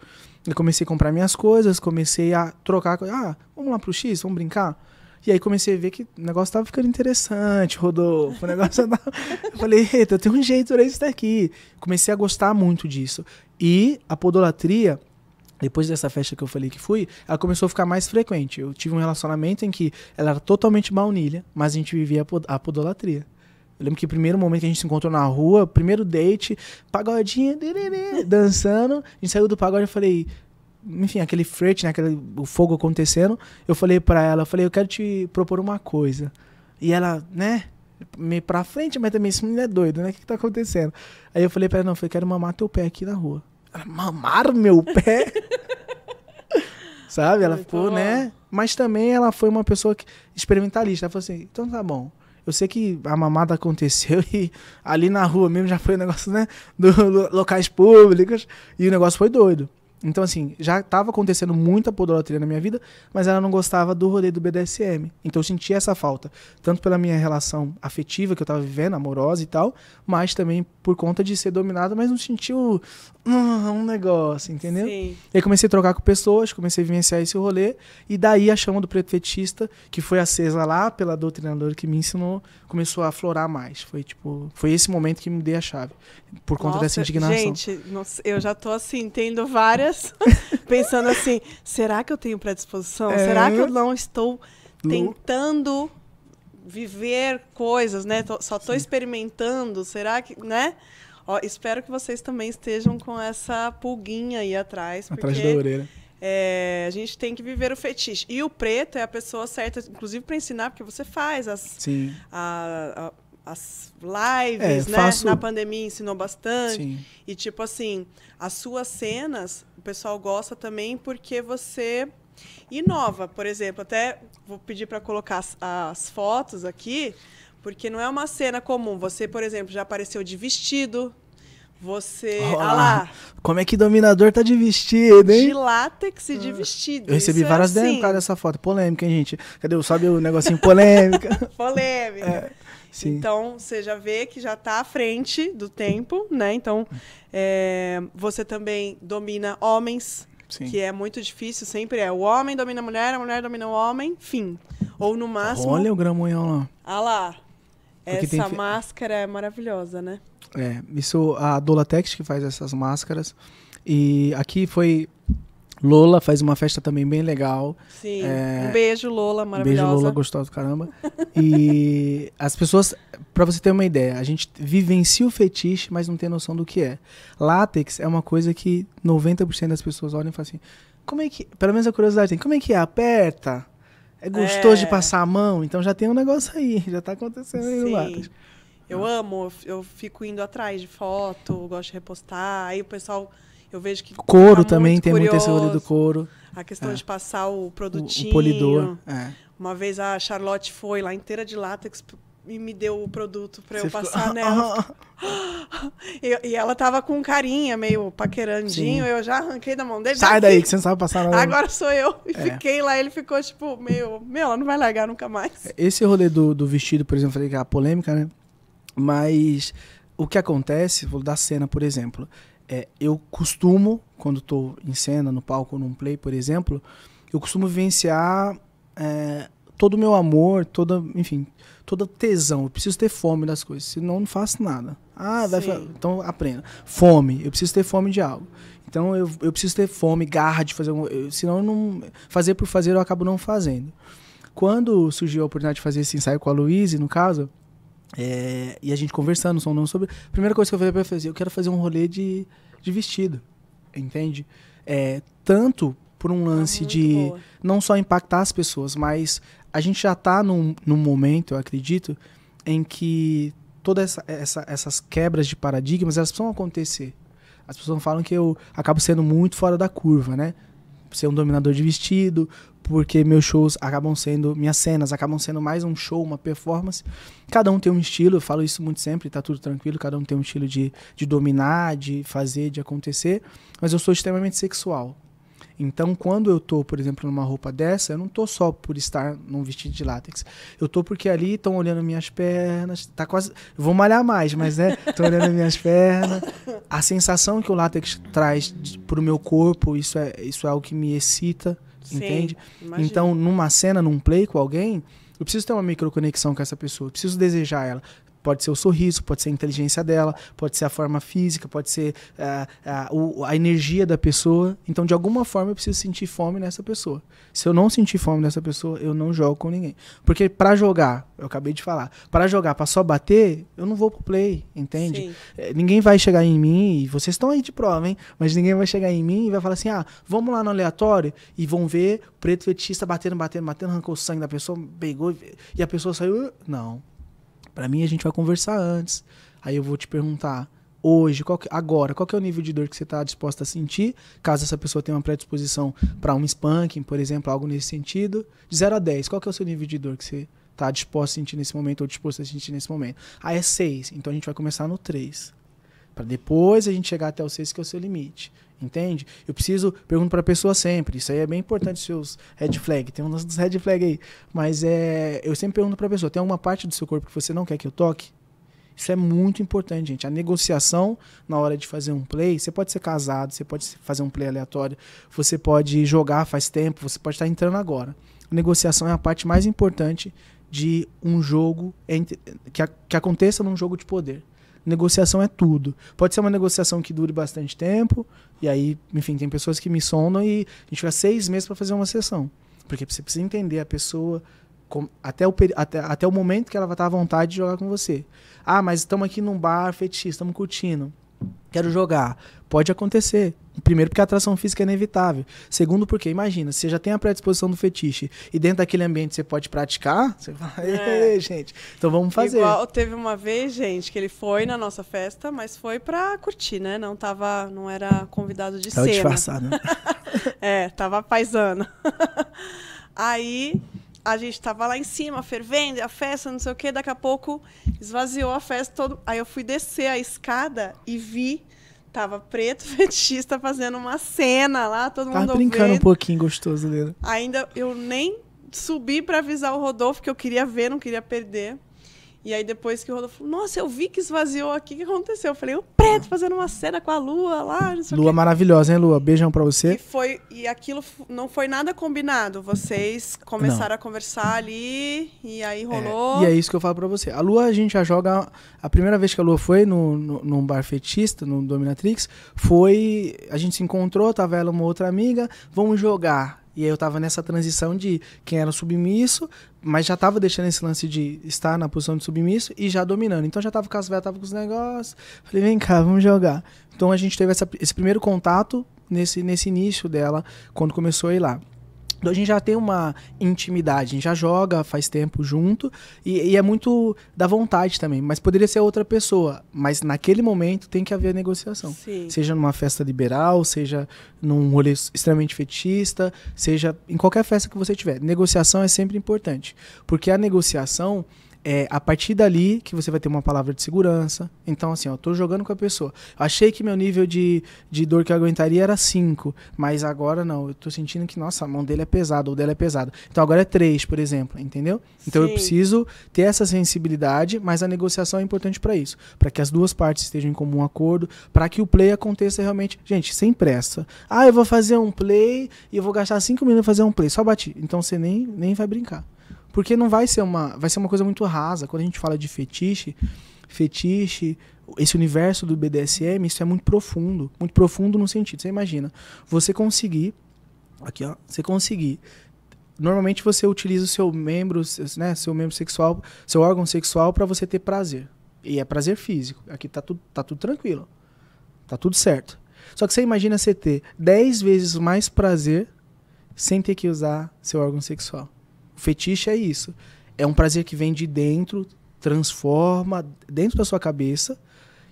Eu comecei a comprar minhas coisas, comecei a trocar. Ah, vamos lá pro X, vamos brincar? E aí comecei a ver que o negócio tava ficando interessante, Rodolfo. O negócio tava... Eu falei, eita, tem um jeito olha isso daqui. Comecei a gostar muito disso. E a podolatria depois dessa festa que eu falei que fui, ela começou a ficar mais frequente. Eu tive um relacionamento em que ela era totalmente baunilha, mas a gente vivia a podolatria. Eu lembro que o primeiro momento que a gente se encontrou na rua, primeiro date, pagodinha, dançando. A gente saiu do pagode, eu falei, enfim, aquele frete, né, aquele o fogo acontecendo. Eu falei para ela, eu falei, eu quero te propor uma coisa. E ela, né, meio pra frente, mas também esse menino é doido, né? O que, que tá acontecendo? Aí eu falei pra ela, não, eu falei, quero mamar teu pé aqui na rua mamar meu pé? Sabe? Ela ficou, né? Mas também ela foi uma pessoa que, experimentalista. Ela falou assim: então tá bom. Eu sei que a mamada aconteceu e ali na rua mesmo já foi um negócio, né? Do, do locais públicos. E o negócio foi doido. Então, assim, já tava acontecendo muita podolatria na minha vida, mas ela não gostava do rolê do BDSM. Então eu sentia essa falta. Tanto pela minha relação afetiva que eu estava vivendo, amorosa e tal, mas também por conta de ser dominada mas não sentia um negócio, entendeu? Sim. E aí comecei a trocar com pessoas, comecei a vivenciar esse rolê, e daí a chama do preto fetista, que foi acesa lá pela doutrinadora que me ensinou, começou a aflorar mais. Foi tipo, foi esse momento que me dei a chave, por conta nossa, dessa indignação. Gente, nossa, eu já tô assim, tendo várias, pensando assim, será que eu tenho predisposição? É... Será que eu não estou tentando viver coisas, né? Tô, só tô Sim. experimentando, será que, né? Ó, espero que vocês também estejam com essa pulguinha aí atrás. Atrás da orelha. É, a gente tem que viver o fetiche. E o preto é a pessoa certa, inclusive para ensinar, porque você faz as, Sim. A, a, as lives, é, né? Faço... Na pandemia ensinou bastante. Sim. E tipo assim, as suas cenas, o pessoal gosta também porque você inova. Por exemplo, até vou pedir para colocar as, as, fotos aqui porque não é uma cena comum. Você, por exemplo, já apareceu de vestido. Você. Olha Ah lá. Como é que dominador tá de vestido, hein? De látex e de vestido. Eu recebi Isso é várias é assim. DMs dessa foto. Polêmica, hein, gente? Cadê? Sabe o negocinho polêmica? polêmica. É. Sim. Então, você já vê que já está à frente do tempo, né? Então, é, você também domina homens, Sim. que é muito difícil, sempre é o homem domina a mulher, a mulher domina o homem, fim. Ou no máximo. Olha o gramunhão lá. Ah lá. Essa tem... máscara é maravilhosa, né? É, isso a Dolatex que faz essas máscaras. E aqui foi Lola faz uma festa também bem legal. Sim. É, um beijo, Lola, maravilhosa. Um beijo, Lola, gostosa do caramba. e as pessoas, para você ter uma ideia, a gente vivencia o fetiche, mas não tem noção do que é. Látex é uma coisa que 90% das pessoas olham e falam assim: como é que. Pelo menos a curiosidade tem, como é que é? Aperta? É gostoso é... de passar a mão, então já tem um negócio aí, já tá acontecendo aí Sim. no Lattes. Eu ah. amo, eu fico indo atrás de foto, gosto de repostar, aí o pessoal, eu vejo que. Couro tá também, muito tem curioso. muito esse olho do couro. A questão é. de passar o produtinho. O, o polidor. É. Uma vez a Charlotte foi lá inteira de látex e me deu o produto para eu passar ficou... nela. e, e, ela tava com carinha, meio paquerandinho, Sim. eu já arranquei da mão dele. Sai daí, que você não sabe passar nada. Agora sou eu. E é. fiquei lá, ele ficou tipo, meio, meu, ela não vai largar nunca mais. É, esse rolê do, do vestido, por exemplo, falei que é a polêmica, né? Mas o que acontece, vou dar cena, por exemplo, é, eu costumo, quando estou em cena, no palco, num play, por exemplo, eu costumo vivenciar é, todo o meu amor, toda, enfim, toda tesão. Eu preciso ter fome das coisas, senão eu não faço nada. Ah, vai então aprenda. Fome, eu preciso ter fome de algo. Então eu, eu preciso ter fome, garra de fazer, eu, senão eu não fazer por fazer eu acabo não fazendo. Quando surgiu a oportunidade de fazer esse ensaio com a Luíse, no caso, é, e a gente conversando, não sobre, a primeira coisa que eu falei para fazer, assim, eu quero fazer um rolê de, de vestido, entende? É, tanto por um lance ah, de boa. não só impactar as pessoas, mas a gente já está num, num momento, eu acredito, em que todas essa, essa, essas quebras de paradigmas elas precisam acontecer. As pessoas falam que eu acabo sendo muito fora da curva, né? Ser um dominador de vestido, porque meus shows acabam sendo, minhas cenas acabam sendo mais um show, uma performance. Cada um tem um estilo, eu falo isso muito sempre, tá tudo tranquilo, cada um tem um estilo de, de dominar, de fazer, de acontecer. Mas eu sou extremamente sexual. Então, quando eu tô, por exemplo, numa roupa dessa, eu não tô só por estar num vestido de látex. Eu tô porque ali estão olhando minhas pernas, tá quase, vou malhar mais, mas né, estão olhando minhas pernas. A sensação que o látex traz pro meu corpo, isso é, isso é algo que me excita, Sim, entende? Imagina. Então, numa cena, num play com alguém, eu preciso ter uma microconexão com essa pessoa, preciso desejar ela. Pode ser o sorriso, pode ser a inteligência dela, pode ser a forma física, pode ser uh, uh, a energia da pessoa. Então, de alguma forma, eu preciso sentir fome nessa pessoa. Se eu não sentir fome nessa pessoa, eu não jogo com ninguém. Porque para jogar, eu acabei de falar, para jogar, para só bater, eu não vou pro play, entende? É, ninguém vai chegar em mim, e vocês estão aí de prova, hein? Mas ninguém vai chegar em mim e vai falar assim: ah, vamos lá no aleatório e vão ver preto fetista batendo, batendo, batendo, arrancou o sangue da pessoa, pegou e a pessoa saiu. Não. Para mim a gente vai conversar antes. Aí eu vou te perguntar hoje, qual que, agora, qual que é o nível de dor que você está disposta a sentir, caso essa pessoa tenha uma predisposição para um spanking, por exemplo, algo nesse sentido, de 0 a 10, qual que é o seu nível de dor que você está disposta a sentir nesse momento ou disposto a sentir nesse momento? Aí é 6, então a gente vai começar no 3, para depois a gente chegar até o 6 que é o seu limite. Entende? Eu preciso, pergunto para a pessoa sempre. Isso aí é bem importante, seus red flag. Tem um dos red flag aí. Mas é, eu sempre pergunto para a pessoa: tem alguma parte do seu corpo que você não quer que eu toque? Isso é muito importante, gente. A negociação na hora de fazer um play, você pode ser casado, você pode fazer um play aleatório, você pode jogar faz tempo, você pode estar tá entrando agora. A negociação é a parte mais importante de um jogo que, que aconteça num jogo de poder negociação é tudo. Pode ser uma negociação que dure bastante tempo, e aí, enfim, tem pessoas que me sondam e a gente fica seis meses para fazer uma sessão. Porque você precisa entender a pessoa com, até, o, até, até o momento que ela vai tá estar à vontade de jogar com você. Ah, mas estamos aqui num bar fetiche, estamos curtindo. Quero jogar. Pode acontecer. Primeiro, porque a atração física é inevitável. Segundo, porque, imagina, você já tem a predisposição do fetiche e dentro daquele ambiente você pode praticar, você vai, é. gente, então vamos fazer. Igual teve uma vez, gente, que ele foi na nossa festa, mas foi pra curtir, né? Não tava, não era convidado de tava cena. disfarçado, né? é, tava paisana. Aí a gente tava lá em cima, fervendo, a festa, não sei o quê, daqui a pouco esvaziou a festa todo. Aí eu fui descer a escada e vi tava preto fetista fazendo uma cena lá, todo tava mundo brincando um pouquinho gostoso dele. Ainda eu nem subi para avisar o Rodolfo que eu queria ver, não queria perder. E aí depois que o Rodolfo falou, nossa, eu vi que esvaziou aqui, o que aconteceu? Eu falei, o Preto fazendo uma cena com a Lua lá. Lua maravilhosa, hein, Lua? Beijão pra você. E, foi, e aquilo não foi nada combinado. Vocês começaram não. a conversar ali e aí rolou. É, e é isso que eu falo pra você. A Lua a gente já joga. A primeira vez que a Lua foi no, no, num bar fetista, no Dominatrix, foi. A gente se encontrou, tava ela uma outra amiga, vamos jogar. E aí eu tava nessa transição de quem era submisso mas já tava deixando esse lance de estar na posição de submisso e já dominando. Então já tava com as velhas, tava com os negócios. Falei, vem cá, vamos jogar. Então a gente teve essa, esse primeiro contato nesse, nesse início dela, quando começou a ir lá. Então a gente já tem uma intimidade, a gente já joga faz tempo junto e, e, é muito da vontade também. Mas poderia ser outra pessoa, mas naquele momento tem que haver negociação. Sim. Seja numa festa liberal, seja num rolê extremamente fetista, seja em qualquer festa que você tiver. Negociação é sempre importante, porque a negociação é a partir dali que você vai ter uma palavra de segurança. Então, assim, ó, tô jogando com a pessoa. Achei que meu nível de, de dor que eu aguentaria era 5, mas agora não. Eu tô sentindo que, nossa, a mão dele é pesada ou dela é pesada. Então agora é 3, por exemplo, entendeu? Então Sim. eu preciso ter essa sensibilidade, mas a negociação é importante para isso. para que as duas partes estejam em comum acordo, para que o play aconteça realmente. Gente, sem pressa. Ah, eu vou fazer um play e eu vou gastar 5 minutos pra fazer um play. Só bati. Então você nem, nem vai brincar. Porque não vai ser uma, vai ser uma coisa muito rasa. Quando a gente fala de fetiche, fetiche, esse universo do BDSM, isso é muito profundo, muito profundo no sentido, você imagina, você conseguir aqui, ó, você conseguir Normalmente você utiliza o seu membro, né, seu membro sexual, seu órgão sexual para você ter prazer. E é prazer físico. Aqui tá tudo, tá tudo tranquilo. Tá tudo certo. Só que você imagina você ter 10 vezes mais prazer sem ter que usar seu órgão sexual. O fetiche é isso. É um prazer que vem de dentro, transforma dentro da sua cabeça,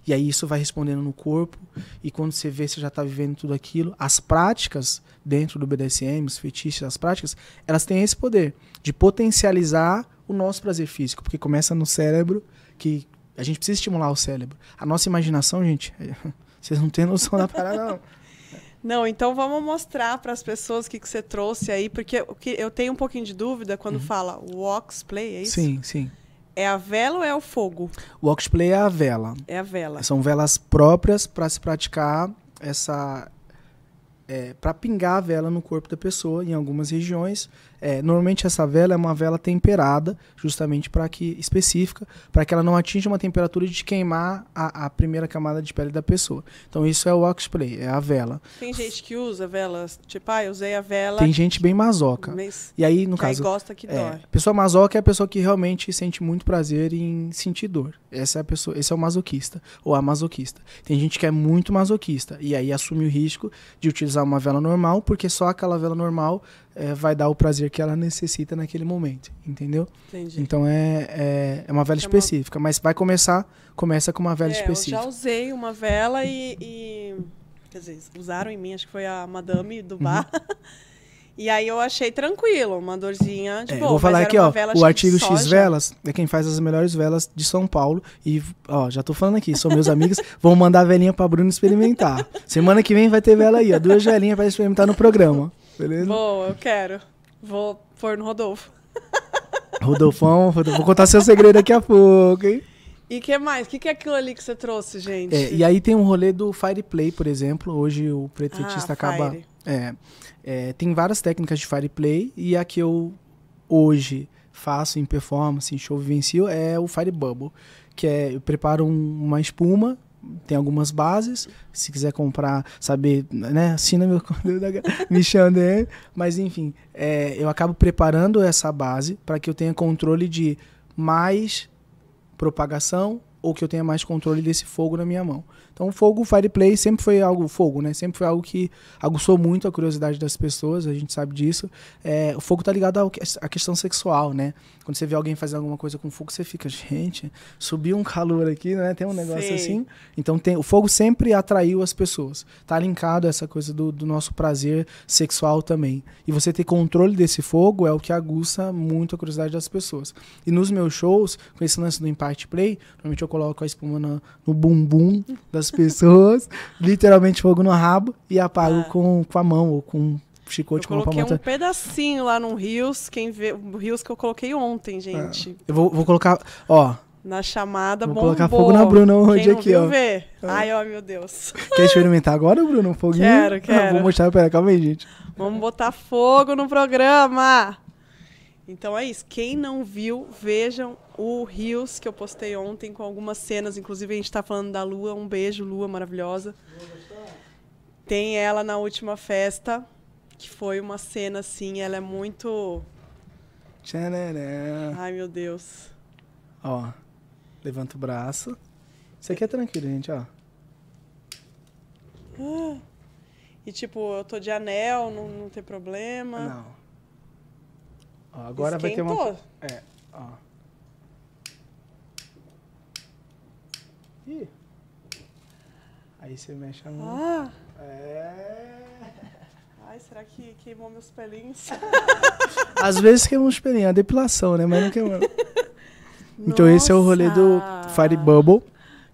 e aí isso vai respondendo no corpo, e quando você vê, você já está vivendo tudo aquilo. As práticas dentro do BDSM, os fetiches, as práticas, elas têm esse poder de potencializar o nosso prazer físico, porque começa no cérebro, que a gente precisa estimular o cérebro. A nossa imaginação, gente, vocês não têm noção da parada, não. Não, então vamos mostrar para as pessoas o que, que você trouxe aí, porque o que eu tenho um pouquinho de dúvida quando uhum. fala wax play, é isso? Sim, sim. É a vela ou é o fogo? O wax play é a vela. É a vela. São velas próprias para se praticar essa é, para pingar a vela no corpo da pessoa em algumas regiões é, normalmente essa vela é uma vela temperada, justamente para que específica, para que ela não atinja uma temperatura de queimar a, a, primeira camada de pele da pessoa. Então isso é o play é a vela. Tem gente que usa velas, tipo, ah, eu usei a vela. Tem gente bem masoca. Mas, e aí no que caso. Aí gosta que é, dói. Pessoa masoca é a pessoa que realmente sente muito prazer em sentir dor. Essa é a pessoa, esse é o masoquista ou a masoquista. Tem gente que é muito masoquista e aí assume o risco de utilizar uma vela normal porque só aquela vela normal é, vai dar o prazer que ela necessita naquele momento, entendeu? Entendi. Então é, é, é uma vela é específica, uma... mas vai começar, começa com uma vela específica. É, eu já usei uma vela e, e, Quer dizer, usaram em mim, acho que foi a madame do bar. Uhum. e aí eu achei tranquilo, uma dorzinha de é, Vou falar aqui, ó, o artigo X Velas é quem faz as melhores velas de São Paulo. E, ó, já tô falando aqui, são meus amigos, vão mandar a velinha pra Bruno experimentar. Semana que vem vai ter vela aí, ó, duas velinhas pra experimentar no programa. Beleza? Boa, eu quero. Vou pôr no Rodolfo. Rodolfão, vou contar seu segredo daqui a pouco, hein? E que mais? O que, que é aquilo ali que você trouxe, gente? É, e aí tem um rolê do Fireplay, por exemplo. Hoje o pretretista ah, acaba. É, é, tem várias técnicas de Fireplay e a que eu hoje faço em performance, em show vivencio, é o Fire Bubble. Que é, eu preparo um, uma espuma tem algumas bases. Se quiser comprar, saber, né? Assina meu me chama Mas enfim, é, eu acabo preparando essa base para que eu tenha controle de mais propagação ou que eu tenha mais controle desse fogo na minha mão. Então, fogo, fireplay sempre foi algo fogo, né? Sempre foi algo que aguçou muito a curiosidade das pessoas, a gente sabe disso. É, o fogo tá ligado à questão sexual, né? Quando você vê alguém fazendo alguma coisa com fogo, você fica, gente, subiu um calor aqui, né? Tem um negócio Sim. assim. Então, tem, o fogo sempre atraiu as pessoas. Tá linkado a essa coisa do, do nosso prazer sexual também. E você ter controle desse fogo é o que aguça muito a curiosidade das pessoas. E nos meus shows, com esse lance do impact play, normalmente eu coloco a espuma no, no bumbum das das pessoas, literalmente fogo no rabo, e apago é. com, com a mão ou com um chicote eu com um pedacinho lá no Rios, quem vê, o Rios que eu coloquei ontem, ah, gente. Eu vou, vou colocar, ó, na chamada Vou colocar fogo na Bruna hoje aqui, ó. ó. ver. Ah. Ai, ó, meu Deus. Quer experimentar agora, Bruno, um foguinho? Quero, quero. Ah, vou mostrar, pera, calma aí, gente. Vamos botar fogo no programa. Então é isso. Quem não viu, vejam o Rios que eu postei ontem com algumas cenas. Inclusive, a gente está falando da Lua. Um beijo, Lua maravilhosa. Tem ela na última festa, que foi uma cena assim. Ela é muito. Ai, meu Deus. Ó, levanta o braço. Isso aqui é tranquilo, gente, ó. Ah. E tipo, eu tô de anel, não, não tem problema. Não. Agora Esquentou. vai ter uma. É, ó. Ih. Aí você mexe a mão. Ah. É. Ai, será que queimou meus pelinhos? Às vezes queimou os pelinhos, é a depilação, né? Mas não queimou. Então Nossa. esse é o rolê do Fire Bubble.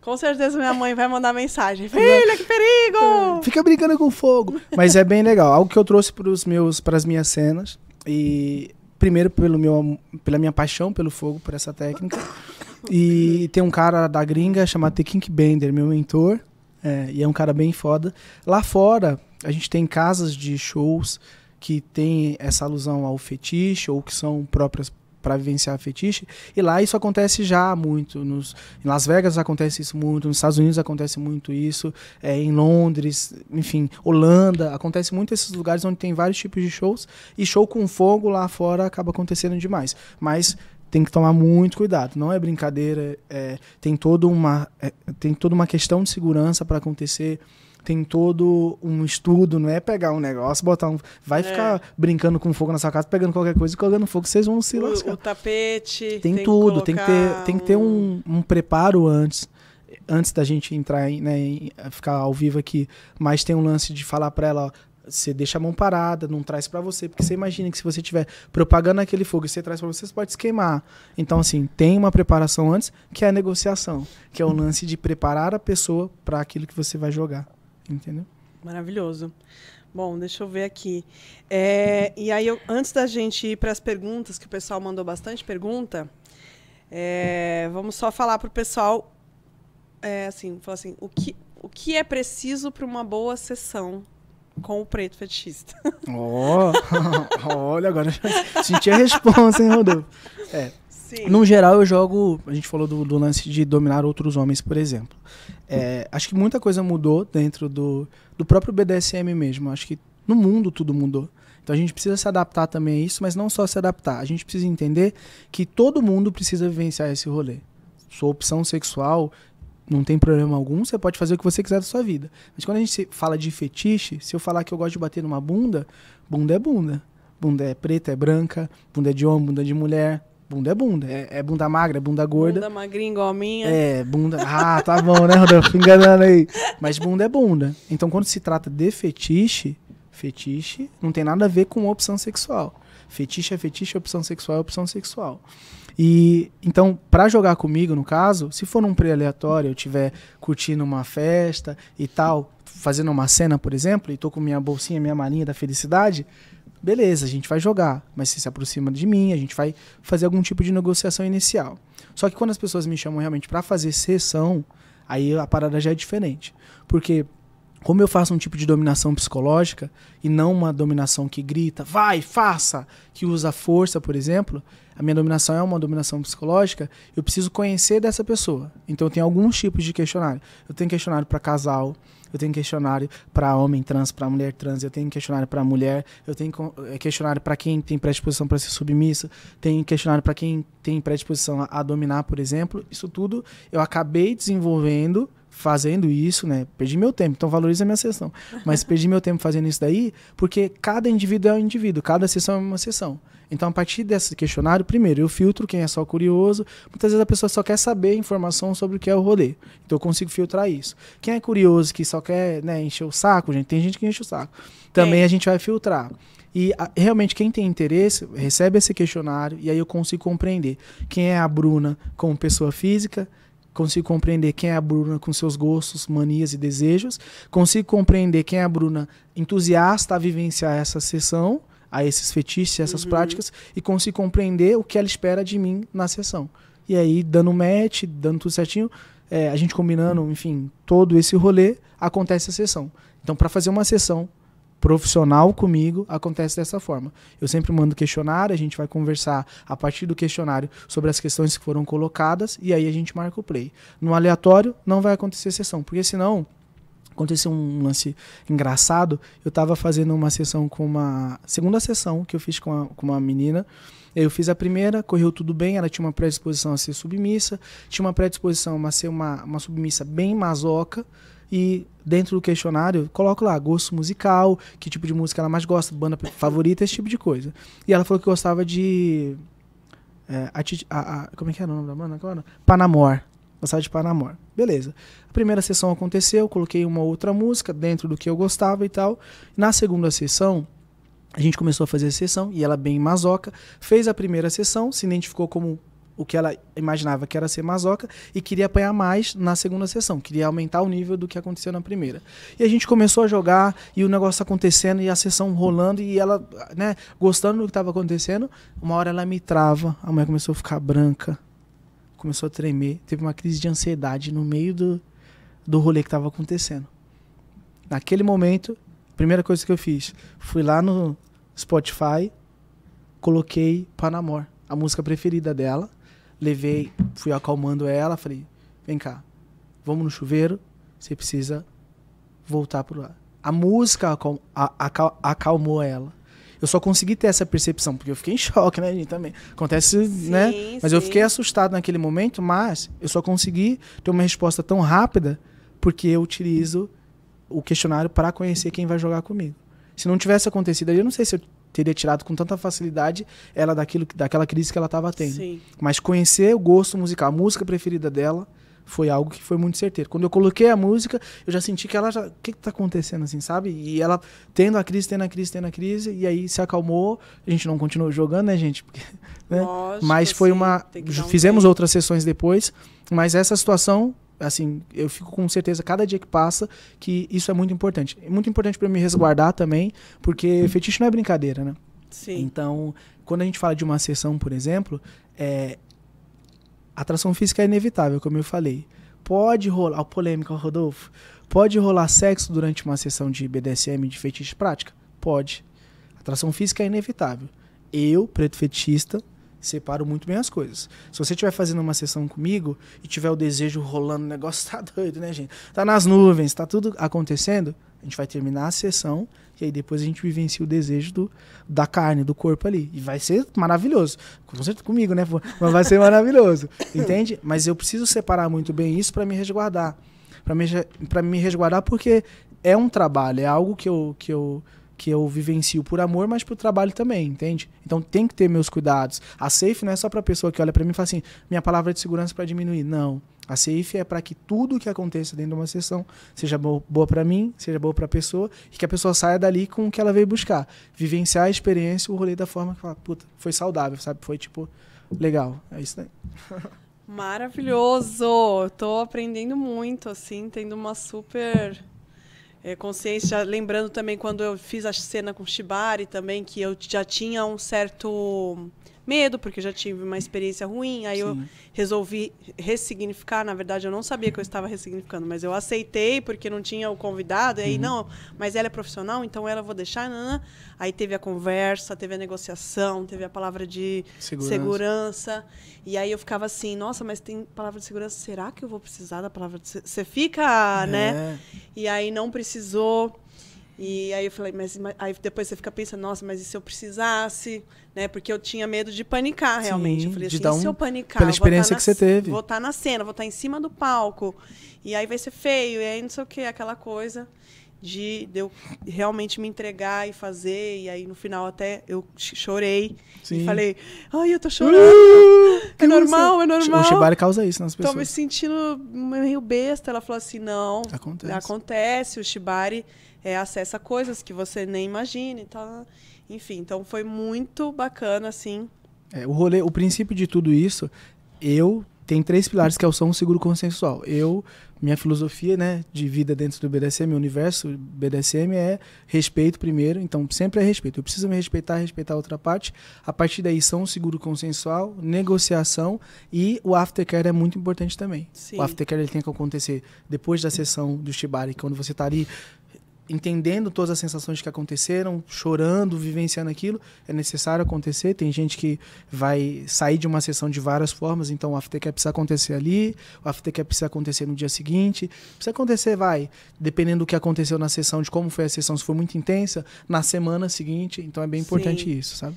Com certeza minha mãe vai mandar mensagem. Filha, que perigo! Fica brincando com fogo. Mas é bem legal. Algo que eu trouxe para os meus, para as minhas cenas. E primeiro pelo meu, pela minha paixão pelo fogo, por essa técnica. E tem um cara da gringa chamado The Kink Bender, meu mentor, é, e é um cara bem foda. Lá fora, a gente tem casas de shows que tem essa alusão ao fetiche ou que são próprias para vivenciar fetiche. E lá isso acontece já muito. Nos, em Las Vegas acontece isso muito, nos Estados Unidos acontece muito isso, é, em Londres, enfim, Holanda, acontece muito esses lugares onde tem vários tipos de shows. E show com fogo lá fora acaba acontecendo demais. Mas tem que tomar muito cuidado. Não é brincadeira. É, tem, toda uma, é, tem toda uma questão de segurança para acontecer tem todo um estudo, não é pegar um negócio, botar um. Vai é. ficar brincando com fogo na sua casa, pegando qualquer coisa e colocando fogo, vocês vão se lascar. O, o tapete. Tem, tem tudo, que tem que ter, tem que ter um, um preparo antes. Antes da gente entrar, em, né, em, ficar ao vivo aqui, mas tem um lance de falar para ela, ó, você deixa a mão parada, não traz para você, porque você imagina que se você tiver propagando aquele fogo e você traz para você, você pode se queimar. Então, assim, tem uma preparação antes, que é a negociação, que é o lance de preparar a pessoa para aquilo que você vai jogar. Entendeu? Maravilhoso. Bom, deixa eu ver aqui. É, e aí, eu, antes da gente ir para as perguntas, que o pessoal mandou bastante pergunta, é, vamos só falar para o pessoal, é, assim, falar assim, o que, o que é preciso para uma boa sessão com o preto fetichista? Oh, olha, agora senti a resposta, hein, Rodolfo? É, no geral, eu jogo. A gente falou do, do lance de dominar outros homens, por exemplo. É, acho que muita coisa mudou dentro do, do próprio BDSM mesmo. Acho que no mundo tudo mudou. Então a gente precisa se adaptar também a isso, mas não só se adaptar. A gente precisa entender que todo mundo precisa vivenciar esse rolê. Sua opção sexual não tem problema algum, você pode fazer o que você quiser da sua vida. Mas quando a gente fala de fetiche, se eu falar que eu gosto de bater numa bunda, bunda é bunda. Bunda é preta, é branca, bunda é de homem, bunda é de mulher, Bunda é bunda. É, é, bunda magra, é bunda gorda. Bunda magrinha igual a minha. É, bunda. Ah, tá bom, né, Rodolfo? Enganando aí. Mas bunda é bunda. Então, quando se trata de fetiche, fetiche não tem nada a ver com opção sexual. Fetiche é fetiche, opção sexual é opção sexual. E então, para jogar comigo, no caso, se for num pré-aleatório, eu tiver curtindo uma festa e tal, fazendo uma cena, por exemplo, e tô com minha bolsinha, minha malinha da felicidade, Beleza, a gente vai jogar, mas você se aproxima de mim, a gente vai fazer algum tipo de negociação inicial. Só que quando as pessoas me chamam realmente para fazer sessão, aí a parada já é diferente. Porque como eu faço um tipo de dominação psicológica e não uma dominação que grita, vai, faça, que usa força, por exemplo, a minha dominação é uma dominação psicológica, eu preciso conhecer dessa pessoa. Então eu tenho alguns tipos de questionário. Eu tenho questionário para casal, eu tenho questionário para homem trans, para mulher trans, eu tenho questionário para mulher, eu tenho eh, questionário para quem tem predisposição para ser submissa, tenho questionário para quem tem predisposição a, a dominar, por exemplo. Isso tudo eu acabei desenvolvendo fazendo isso, né? Perdi meu tempo, então valoriza a minha sessão. Mas perdi meu tempo fazendo isso daí, porque cada indivíduo é um indivíduo, cada sessão é uma sessão. Então, a partir desse questionário, primeiro, eu filtro quem é só curioso. Muitas vezes a pessoa só quer saber informação sobre o que é o rolê. Então, eu consigo filtrar isso. Quem é curioso, que só quer né, encher o saco, gente, tem gente que enche o saco. Também é. a gente vai filtrar. E a, realmente quem tem interesse recebe esse questionário e aí eu consigo compreender quem é a Bruna como pessoa física, consigo compreender quem é a Bruna com seus gostos, manias e desejos, consigo compreender quem é a Bruna entusiasta a vivenciar essa sessão a esses fetiches, a essas uhum. práticas, e consigo compreender o que ela espera de mim na sessão. E aí, dando match, dando tudo certinho, é, a gente combinando, enfim, todo esse rolê, acontece a sessão. Então, para fazer uma sessão profissional comigo, acontece dessa forma. Eu sempre mando questionário, a gente vai conversar a partir do questionário sobre as questões que foram colocadas e aí a gente marca o play. No aleatório, não vai acontecer sessão, porque senão aconteceu um lance engraçado. Eu estava fazendo uma sessão com uma. Segunda sessão que eu fiz com, a, com uma menina. Eu fiz a primeira, correu tudo bem, ela tinha uma predisposição a ser submissa, tinha uma predisposição a ser uma, uma submissa bem masoca, e dentro do questionário coloco lá gosto musical, que tipo de música ela mais gosta, banda favorita, esse tipo de coisa. E ela falou que gostava de. É, a, a, como é que era é o nome da banda agora? Panamor gostava de Paramore. Beleza. A primeira sessão aconteceu, coloquei uma outra música dentro do que eu gostava e tal. Na segunda sessão, a gente começou a fazer a sessão e ela bem masoca, fez a primeira sessão, se identificou como o que ela imaginava que era ser masoca e queria apanhar mais na segunda sessão, queria aumentar o nível do que aconteceu na primeira. E a gente começou a jogar e o negócio acontecendo e a sessão rolando e ela, né, gostando do que estava acontecendo, uma hora ela me trava, a mulher começou a ficar branca começou a tremer, teve uma crise de ansiedade no meio do, do rolê que estava acontecendo. Naquele momento, a primeira coisa que eu fiz, fui lá no Spotify, coloquei Panamor, a música preferida dela, levei, fui acalmando ela, falei, vem cá, vamos no chuveiro, você precisa voltar para ar. A música acal, acalmou ela. Eu só consegui ter essa percepção, porque eu fiquei em choque, né, gente? Também. Acontece, né? sim, né? Mas eu fiquei assustado naquele momento, mas eu só consegui ter uma resposta tão rápida porque eu utilizo o questionário para conhecer quem vai jogar comigo. Se não tivesse acontecido eu não sei se eu teria tirado com tanta facilidade ela daquilo, daquela crise que ela estava tendo. Sim. Mas conhecer o gosto musical, a música preferida dela, foi algo que foi muito certeiro. Quando eu coloquei a música, eu já senti que ela já. O que, que tá acontecendo assim, sabe? E ela tendo a crise, tendo a crise, tendo a crise, e aí se acalmou. A gente não continuou jogando, né, gente? Porque, né? Lógico, mas foi assim, uma. Fizemos outras sessões depois, mas essa situação assim, eu fico com certeza cada dia que passa que isso é muito importante. É muito importante para me resguardar também, porque fetiche não é brincadeira, né? Sim. Então, quando a gente fala de uma sessão, por exemplo, é, atração física é inevitável, como eu falei. Pode rolar, polêmica, Rodolfo, pode rolar sexo durante uma sessão de BDSM, de fetiche prática? Pode. Atração física é inevitável. Eu, preto fetista, separo muito bem as coisas. Se você estiver fazendo uma sessão comigo e tiver o desejo rolando, o negócio tá doido, né, gente? Tá nas nuvens, tá tudo acontecendo, a gente vai terminar a sessão, e aí depois a gente vivencia o desejo do, da carne, do corpo ali. E vai ser maravilhoso. Com certeza comigo, né? Mas vai ser maravilhoso. entende? Mas eu preciso separar muito bem isso para me resguardar. Para me, pra me resguardar porque é um trabalho, é algo que eu, que eu que eu vivencio por amor, mas pro trabalho também, entende? Então tem que ter meus cuidados. A safe não é só pra pessoa que olha para mim e fala assim, minha palavra de segurança para diminuir. Não. A CIF é para que tudo que aconteça dentro de uma sessão seja boa para mim, seja boa para a pessoa, e que a pessoa saia dali com o que ela veio buscar. Vivenciar a experiência, o rolê da forma que fala, puta, foi saudável, sabe? Foi tipo, legal. É isso aí. Maravilhoso! estou aprendendo muito, assim, tendo uma super é, consciência. Lembrando também quando eu fiz a cena com Shibari também, que eu já tinha um certo medo, porque já tive uma experiência ruim. Aí Sim. eu resolvi ressignificar. Na verdade, eu não sabia que eu estava ressignificando, mas eu aceitei porque não tinha o convidado. E aí, uhum. não, mas ela é profissional, então ela eu vou deixar. Nanana. Aí teve a conversa, teve a negociação, teve a palavra de segurança. segurança. E aí eu ficava assim, nossa, mas tem palavra de segurança. Será que eu vou precisar da palavra de Você fica, é. né? E aí não precisou. E aí eu falei, mas, mas aí depois você fica pensando, nossa, mas e se eu precisasse, né? Porque eu tinha medo de panicar realmente. Sim, eu falei assim, um, se eu panicar, pela tá experiência que na, você teve. Vou estar tá na cena, vou estar tá em cima do palco. E aí vai ser feio, e aí não sei o que, aquela coisa de, de eu realmente me entregar e fazer. E aí no final até eu chorei Sim. e falei, ai, eu tô uh, chorando. Uh, é normal, é normal. O Shibari causa isso nas pessoas. Tô me sentindo meio besta. Ela falou assim, não. Acontece. Acontece, o Shibari é, acessa coisas que você nem imagina e tal. Enfim, então foi muito bacana, assim. É, o rolê, o princípio de tudo isso, eu tem três pilares que é o som seguro consensual. Eu, minha filosofia, né, de vida dentro do BDSM, o universo BDSM é respeito primeiro, então sempre é respeito. Eu preciso me respeitar, respeitar a outra parte. A partir daí, são seguro consensual, negociação e o aftercare é muito importante também. Sim. O aftercare ele tem que acontecer depois da sessão do Shibari, quando você está ali entendendo todas as sensações que aconteceram, chorando, vivenciando aquilo, é necessário acontecer. Tem gente que vai sair de uma sessão de várias formas, então o aftercare precisa acontecer ali, o aftercare precisa acontecer no dia seguinte. Precisa acontecer, vai, dependendo do que aconteceu na sessão, de como foi a sessão, se foi muito intensa, na semana seguinte. Então é bem importante Sim. isso, sabe?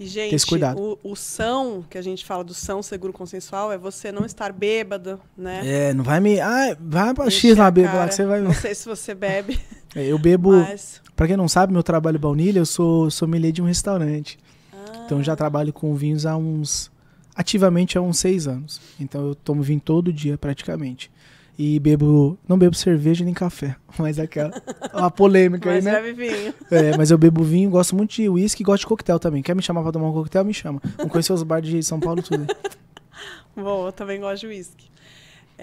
E, gente, o, o, são, que a gente fala do são seguro consensual, é você não estar bêbado, né? É, não vai me. Ah, vai pra X lá, bêbado lá que você vai. Não sei se você bebe. É, eu bebo. Mas... Pra quem não sabe, meu trabalho baunilha, eu sou sommelier de um restaurante. Ah. Então já trabalho com vinhos há uns. Ativamente há uns seis anos. Então eu tomo vinho todo dia praticamente e bebo. Não bebo cerveja nem café, mas aquela. uma polêmica mas aí, né? Bebe vinho. É, mas eu bebo vinho, gosto muito de uísque e gosto de coquetel também. Quer me chamar pra tomar um coquetel? Me chama. Vamos conhecer os bares de São Paulo tudo. Bom, eu também gosto de uísque.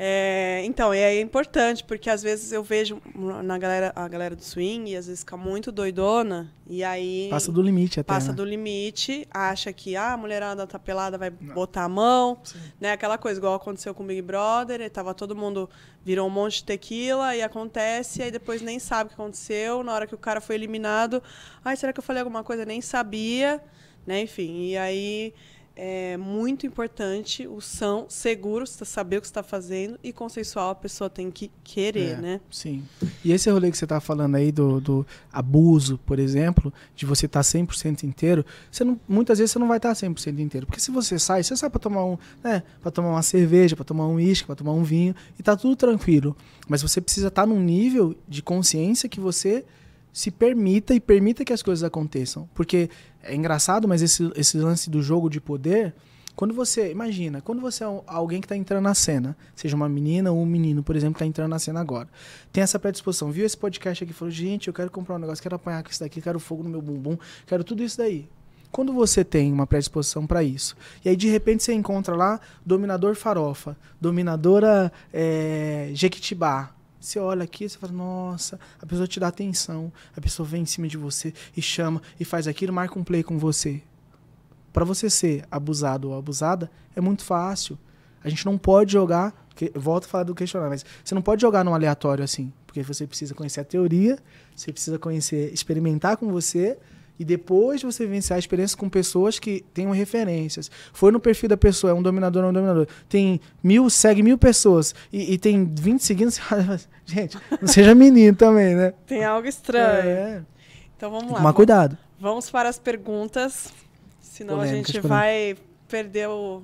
É, então, é importante, porque às vezes eu vejo na galera, a galera do swing, e às vezes fica muito doidona, e aí. Passa do limite até. Passa né? do limite, acha que ah, a mulherada tá pelada, vai Não. botar a mão, Sim. né? Aquela coisa, igual aconteceu com o Big Brother, e tava todo mundo, virou um monte de tequila, e acontece, e aí depois nem sabe o que aconteceu, na hora que o cara foi eliminado, ai, será que eu falei alguma coisa? Nem sabia, né? Enfim, e aí é muito importante o são, seguro, saber o que está fazendo e consensual a pessoa tem que querer, é, né? Sim. E esse rolê que você está falando aí do, do, abuso, por exemplo, de você estar tá 100% inteiro, você não, muitas vezes você não vai estar tá 100% inteiro, porque se você sai, você sai para tomar um, né, para tomar uma cerveja, para tomar um uísque, para tomar um vinho e tá tudo tranquilo, mas você precisa estar tá num nível de consciência que você se permita e permita que as coisas aconteçam. Porque é engraçado, mas esse, esse lance do jogo de poder, quando você. Imagina, quando você é alguém que está entrando na cena, seja uma menina ou um menino, por exemplo, que está entrando na cena agora, tem essa predisposição. Viu esse podcast aqui e falou: gente, eu quero comprar um negócio, quero apanhar com isso daqui, quero fogo no meu bumbum, quero tudo isso daí. Quando você tem uma predisposição para isso, e aí de repente você encontra lá dominador farofa, dominadora é, jequitibá, você olha aqui, você fala, nossa, a pessoa te dá atenção, a pessoa vem em cima de você e chama e faz aquilo, marca um play com você. Para você ser abusado ou abusada, é muito fácil. A gente não pode jogar, que, volto a falar do questionar, mas você não pode jogar num aleatório assim, porque você precisa conhecer a teoria, você precisa conhecer, experimentar com você, e depois você vivenciar a experiência com pessoas que tenham referências. Foi no perfil da pessoa, é um dominador, é um dominador. Tem mil, segue mil pessoas e, e tem 20 seguindo, gente, não seja menino também, né? Tem algo estranho. É. Então vamos lá. Tomar cuidado. Vamos para as perguntas, senão polêmicas, a gente polêmicas. vai perder o,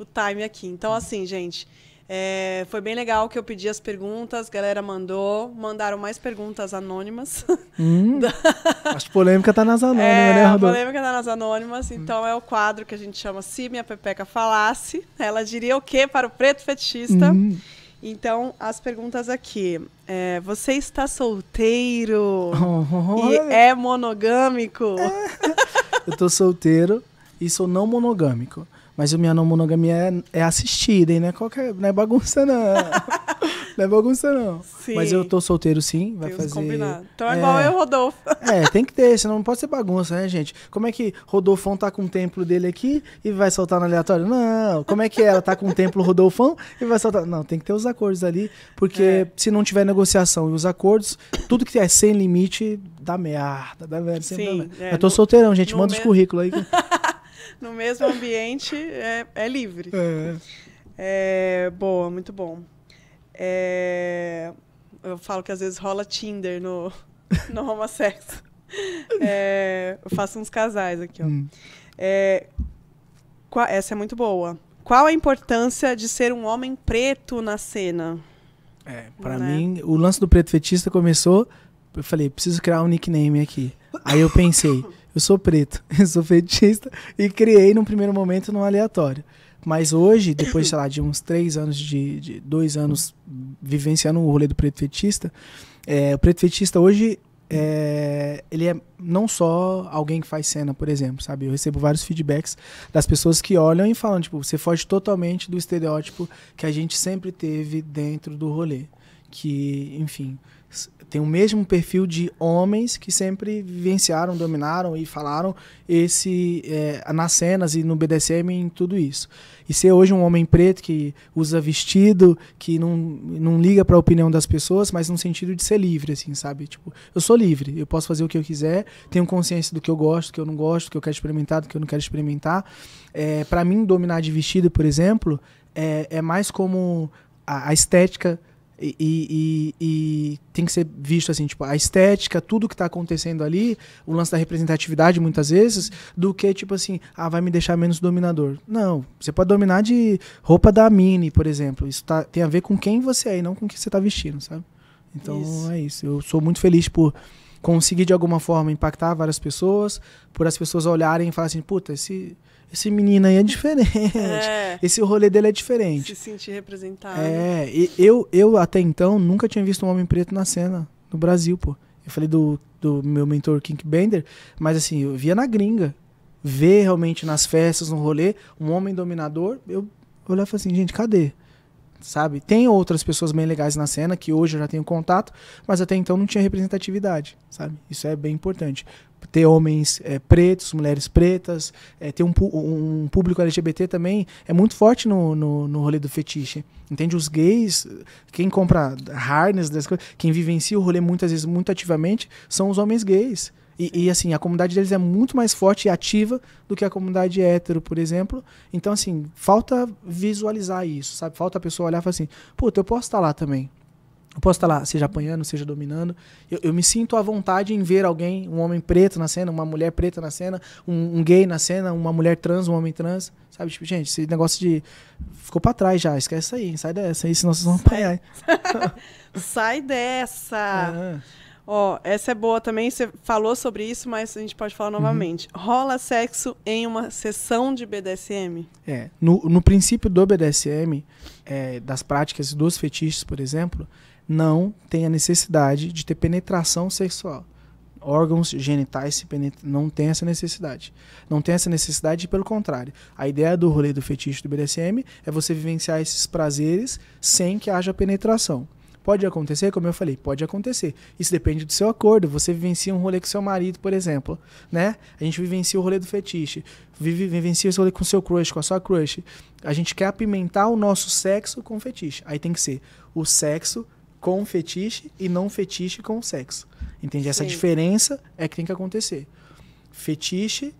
o time aqui. Então, assim, gente, é, foi bem legal que eu pedi as perguntas, galera mandou, mandaram mais perguntas anônimas. Hum, da... As tá nas anônimas, é, né, Rodolfo? A polêmica tá nas anônimas, então hum. é o quadro que a gente chama Se Minha Pepeca Falasse, ela diria o que para o preto fetichista? Hum. Então, as perguntas aqui. É, você está solteiro oh, e é monogâmico? É. Eu tô solteiro e sou não monogâmico. Mas o minha não monogamia é, é assistida, hein? Não é, qualquer, não é bagunça, não. não é bagunça, não. Sim. Mas eu tô solteiro, sim. Vai Deus fazer. Combinado. Então é, é igual eu, Rodolfo. É, tem que ter, senão não pode ser bagunça, né, gente? Como é que Rodolfão tá com o templo dele aqui e vai soltar no aleatório? Não. Como é que ela tá com o templo Rodolfão e vai soltar? Não, tem que ter os acordos ali, porque é. se não tiver negociação e os acordos, tudo que é sem limite dá merda, dá merda, sempre sim, dá merda. É, eu tô solteirão, gente. Manda os currículos aí. Que... no mesmo ambiente é, é livre. É. é. Boa, muito bom. É, eu falo que às vezes rola Tinder no, no Roma Sexo. É, eu faço uns casais aqui, ó. Hum. É, Qual, essa é muito boa. Qual a importância de ser um homem preto na cena? É, pra né? mim, o lance do preto fetista começou. Eu falei, preciso criar um nickname aqui. Aí eu pensei, eu sou preto, eu sou fetista e criei num primeiro momento num aleatório. Mas hoje, depois, sei lá, de uns três anos, de, de dois anos vivenciando o rolê do preto fetista, é, o preto fetista hoje, é, ele é não só alguém que faz cena, por exemplo, sabe? Eu recebo vários feedbacks das pessoas que olham e falam, tipo, você foge totalmente do estereótipo que a gente sempre teve dentro do rolê. Que, enfim, tem o mesmo perfil de homens que sempre vivenciaram, dominaram e falaram esse é, nas cenas e no BDSM em tudo isso. E ser hoje um homem preto que usa vestido, que não, não liga para a opinião das pessoas, mas no sentido de ser livre, assim, sabe? Tipo, eu sou livre, eu posso fazer o que eu quiser, tenho consciência do que eu gosto, do que eu não gosto, do que eu quero experimentar, do que eu não quero experimentar. É, para mim, dominar de vestido, por exemplo, é, é mais como a, a estética e, e, e, tem que ser visto assim, tipo, a estética, tudo que está acontecendo ali, o lance da representatividade muitas vezes, do que tipo assim, ah, vai me deixar menos dominador. Não, você pode dominar de roupa da Mini, por exemplo. Isso tá, tem a ver com quem você é e não com o que você está vestindo, sabe? Então isso. é isso. Eu sou muito feliz por conseguir de alguma forma impactar várias pessoas, por as pessoas olharem e falarem assim, puta, esse esse menino aí é diferente. É. Esse rolê dele é diferente. Se sentir representado. É, e eu, eu até então nunca tinha visto um homem preto na cena no Brasil, pô. Eu falei do, do meu mentor Kink Bender, mas assim, eu via na gringa. Ver realmente nas festas, no rolê, um homem dominador, eu olhava e falei assim, gente, cadê? Sabe? Tem outras pessoas bem legais na cena que hoje eu já tenho contato, mas até então não tinha representatividade, sabe? Isso é bem importante ter homens é, pretos, mulheres pretas, é, ter um, um, público LGBT também é muito forte no, no, no rolê do fetiche. Entende? Os gays, quem compra harness, coisas, quem vivencia o rolê muitas vezes muito ativamente, são os homens gays. E, e, assim, a comunidade deles é muito mais forte e ativa do que a comunidade hétero, por exemplo. Então, assim, falta visualizar isso, sabe? Falta a pessoa olhar e falar assim, puta, eu posso estar lá também. Eu posso estar lá, seja apanhando, seja dominando. Eu, eu, me sinto à vontade em ver alguém, um homem preto na cena, uma mulher preta na cena, um, um gay na cena, uma mulher trans, um homem trans. Sabe, tipo, gente, esse negócio de. Ficou pra trás já, esquece aí, sai dessa aí, senão vocês vão apanhar. sai dessa! É. Ó, essa é boa também, você falou sobre isso, mas a gente pode falar uhum. novamente. Uhum. Rola sexo em uma sessão de BDSM? É, no, no princípio do BDSM, é, das práticas dos fetiches, por exemplo, não tem a necessidade de ter penetração sexual. Órgãos genitais se não tem essa necessidade. Não tem essa necessidade, pelo contrário. A ideia do rolê do fetiche do BDSM é você vivenciar esses prazeres sem que haja penetração. Pode acontecer, como eu falei, pode acontecer. Isso depende do seu acordo. Você vivencia um rolê com seu marido, por exemplo, né? A gente vivencia o rolê do fetiche, vive, vivencia esse rolê com seu crush, com a sua crush. A gente quer apimentar o nosso sexo com fetiche. Aí tem que ser o sexo com fetiche e não fetiche com sexo. Entende? Sim. Essa diferença é que tem que acontecer. Fetiche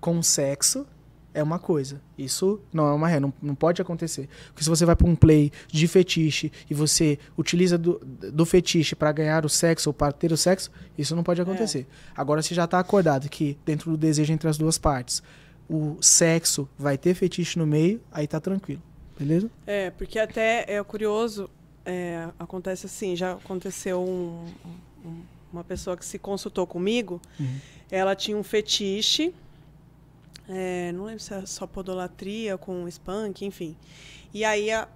com sexo é uma coisa. Isso não é uma regra, não, não pode acontecer. Porque se você vai para um play de fetiche e você utiliza do, do fetiche para ganhar o sexo ou para ter o sexo, isso não pode é. acontecer. É. Agora, se já está acordado que dentro do desejo entre as duas partes, o sexo vai ter fetiche no meio, aí tá tranquilo. Beleza? É, porque até é curioso, é, acontece assim, já aconteceu um, um, uma pessoa que se consultou comigo, uhum. ela tinha um fetiche, é, não lembro se era é só podolatria com spunk, enfim. E aí a,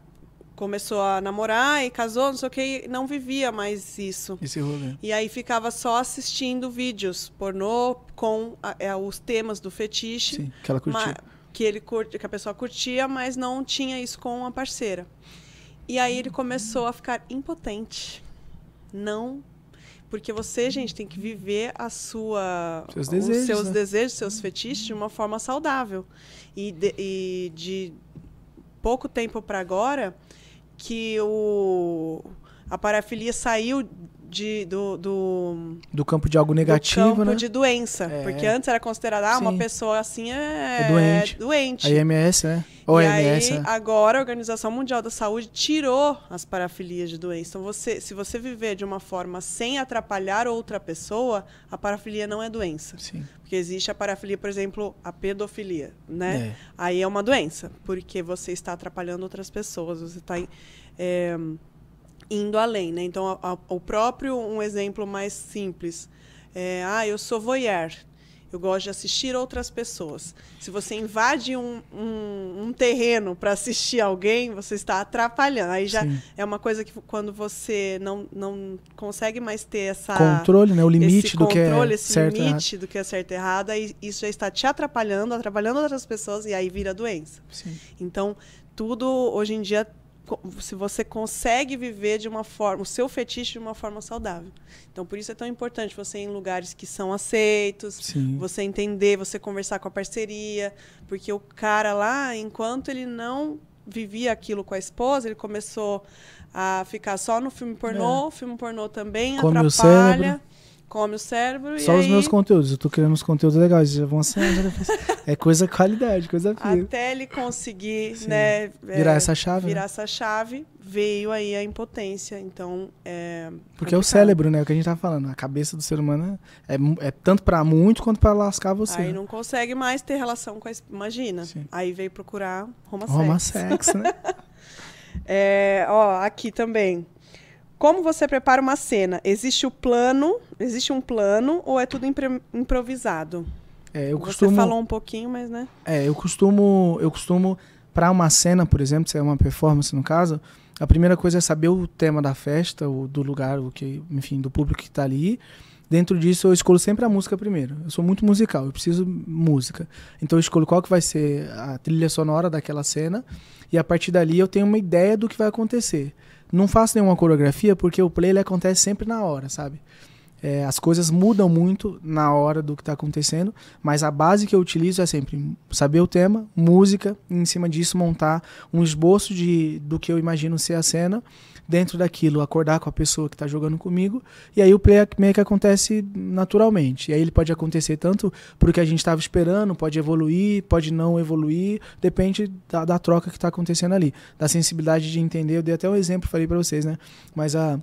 começou a namorar e casou, não sei o que, não vivia mais isso. Esse rolê. E aí ficava só assistindo vídeos pornô com a, é, os temas do fetiche. Sim, que ela curtia. que, ele curte que a pessoa curtia, mas não tinha isso com a parceira. E aí ele começou a ficar impotente. Não. Porque você, gente, tem que viver a sua, seus desejos, os seus né? desejos, seus fetiches de uma forma saudável. E de, e de pouco tempo para agora, que o, a parafilia saiu de, do, do, do campo de algo negativo, do campo né? de doença. É. Porque antes era considerada, ah, uma pessoa assim é, é doente. É doente. A IMS, né? Ou e aí, né? agora a Organização Mundial da Saúde tirou as parafilias de doença. Então, você, se você viver de uma forma sem atrapalhar outra pessoa, a parafilia não é doença. Sim. Porque existe a parafilia, por exemplo, a pedofilia, né? É. Aí é uma doença, porque você está atrapalhando outras pessoas, você está... É, indo além, né? Então, a, a, o próprio um exemplo mais simples. É, ah, eu sou voyeur. Eu gosto de assistir outras pessoas. Se você invade um, um, um terreno para assistir alguém, você está atrapalhando. Aí já Sim. é uma coisa que quando você não, não consegue mais ter essa controle, né, o limite do controle, que é esse certo limite errado. do que é certo e errado, aí isso já está te atrapalhando, atrapalhando outras pessoas e aí vira doença. Sim. Então tudo hoje em dia se você consegue viver de uma forma, o seu fetiche de uma forma saudável. Então, por isso é tão importante você ir em lugares que são aceitos, Sim. você entender, você conversar com a parceria, porque o cara lá, enquanto ele não vivia aquilo com a esposa, ele começou a ficar só no filme pornô, é. filme pornô também Come atrapalha. O come o cérebro. Só os aí... meus conteúdos. Eu tô criando uns conteúdos legais. Já vão ser. é coisa qualidade, coisa fina. Até ele conseguir, Sim. né? É, virar é, essa chave. Né? Virar né? essa chave, veio aí a impotência. Então. É Porque é o cérebro, né? O que a gente tá falando. A cabeça do ser humano é, é, é tanto para muito quanto para lascar você. Aí né? não consegue mais ter relação com a. Imagina. Sim. Aí veio procurar Roma Sex. Roma Sex, né? É, ó, aqui também. Como você prepara uma cena? Existe o plano? Existe um plano ou é tudo improvisado? É, eu costumo. Você falou um pouquinho, mas né? É, eu costumo, eu costumo para uma cena, por exemplo, se é uma performance no caso, a primeira coisa é saber o tema da festa, o do lugar, o que, enfim, do público que está ali. Dentro disso, eu escolho sempre a música primeiro. Eu sou muito musical, eu preciso música. Então, eu escolho qual que vai ser a trilha sonora daquela cena e a partir dali eu tenho uma ideia do que vai acontecer não faço nenhuma coreografia porque o play ele acontece sempre na hora, sabe? É, as coisas mudam muito na hora do que está acontecendo, mas a base que eu utilizo é sempre saber o tema, música, e em cima disso montar um esboço de, do que eu imagino ser a cena dentro daquilo, acordar com a pessoa que está jogando comigo, e aí o play meio que acontece naturalmente. E aí ele pode acontecer tanto para o que a gente estava esperando, pode evoluir, pode não evoluir, depende da, da troca que está acontecendo ali, da sensibilidade de entender. Eu dei até um exemplo, falei para vocês, né? Mas a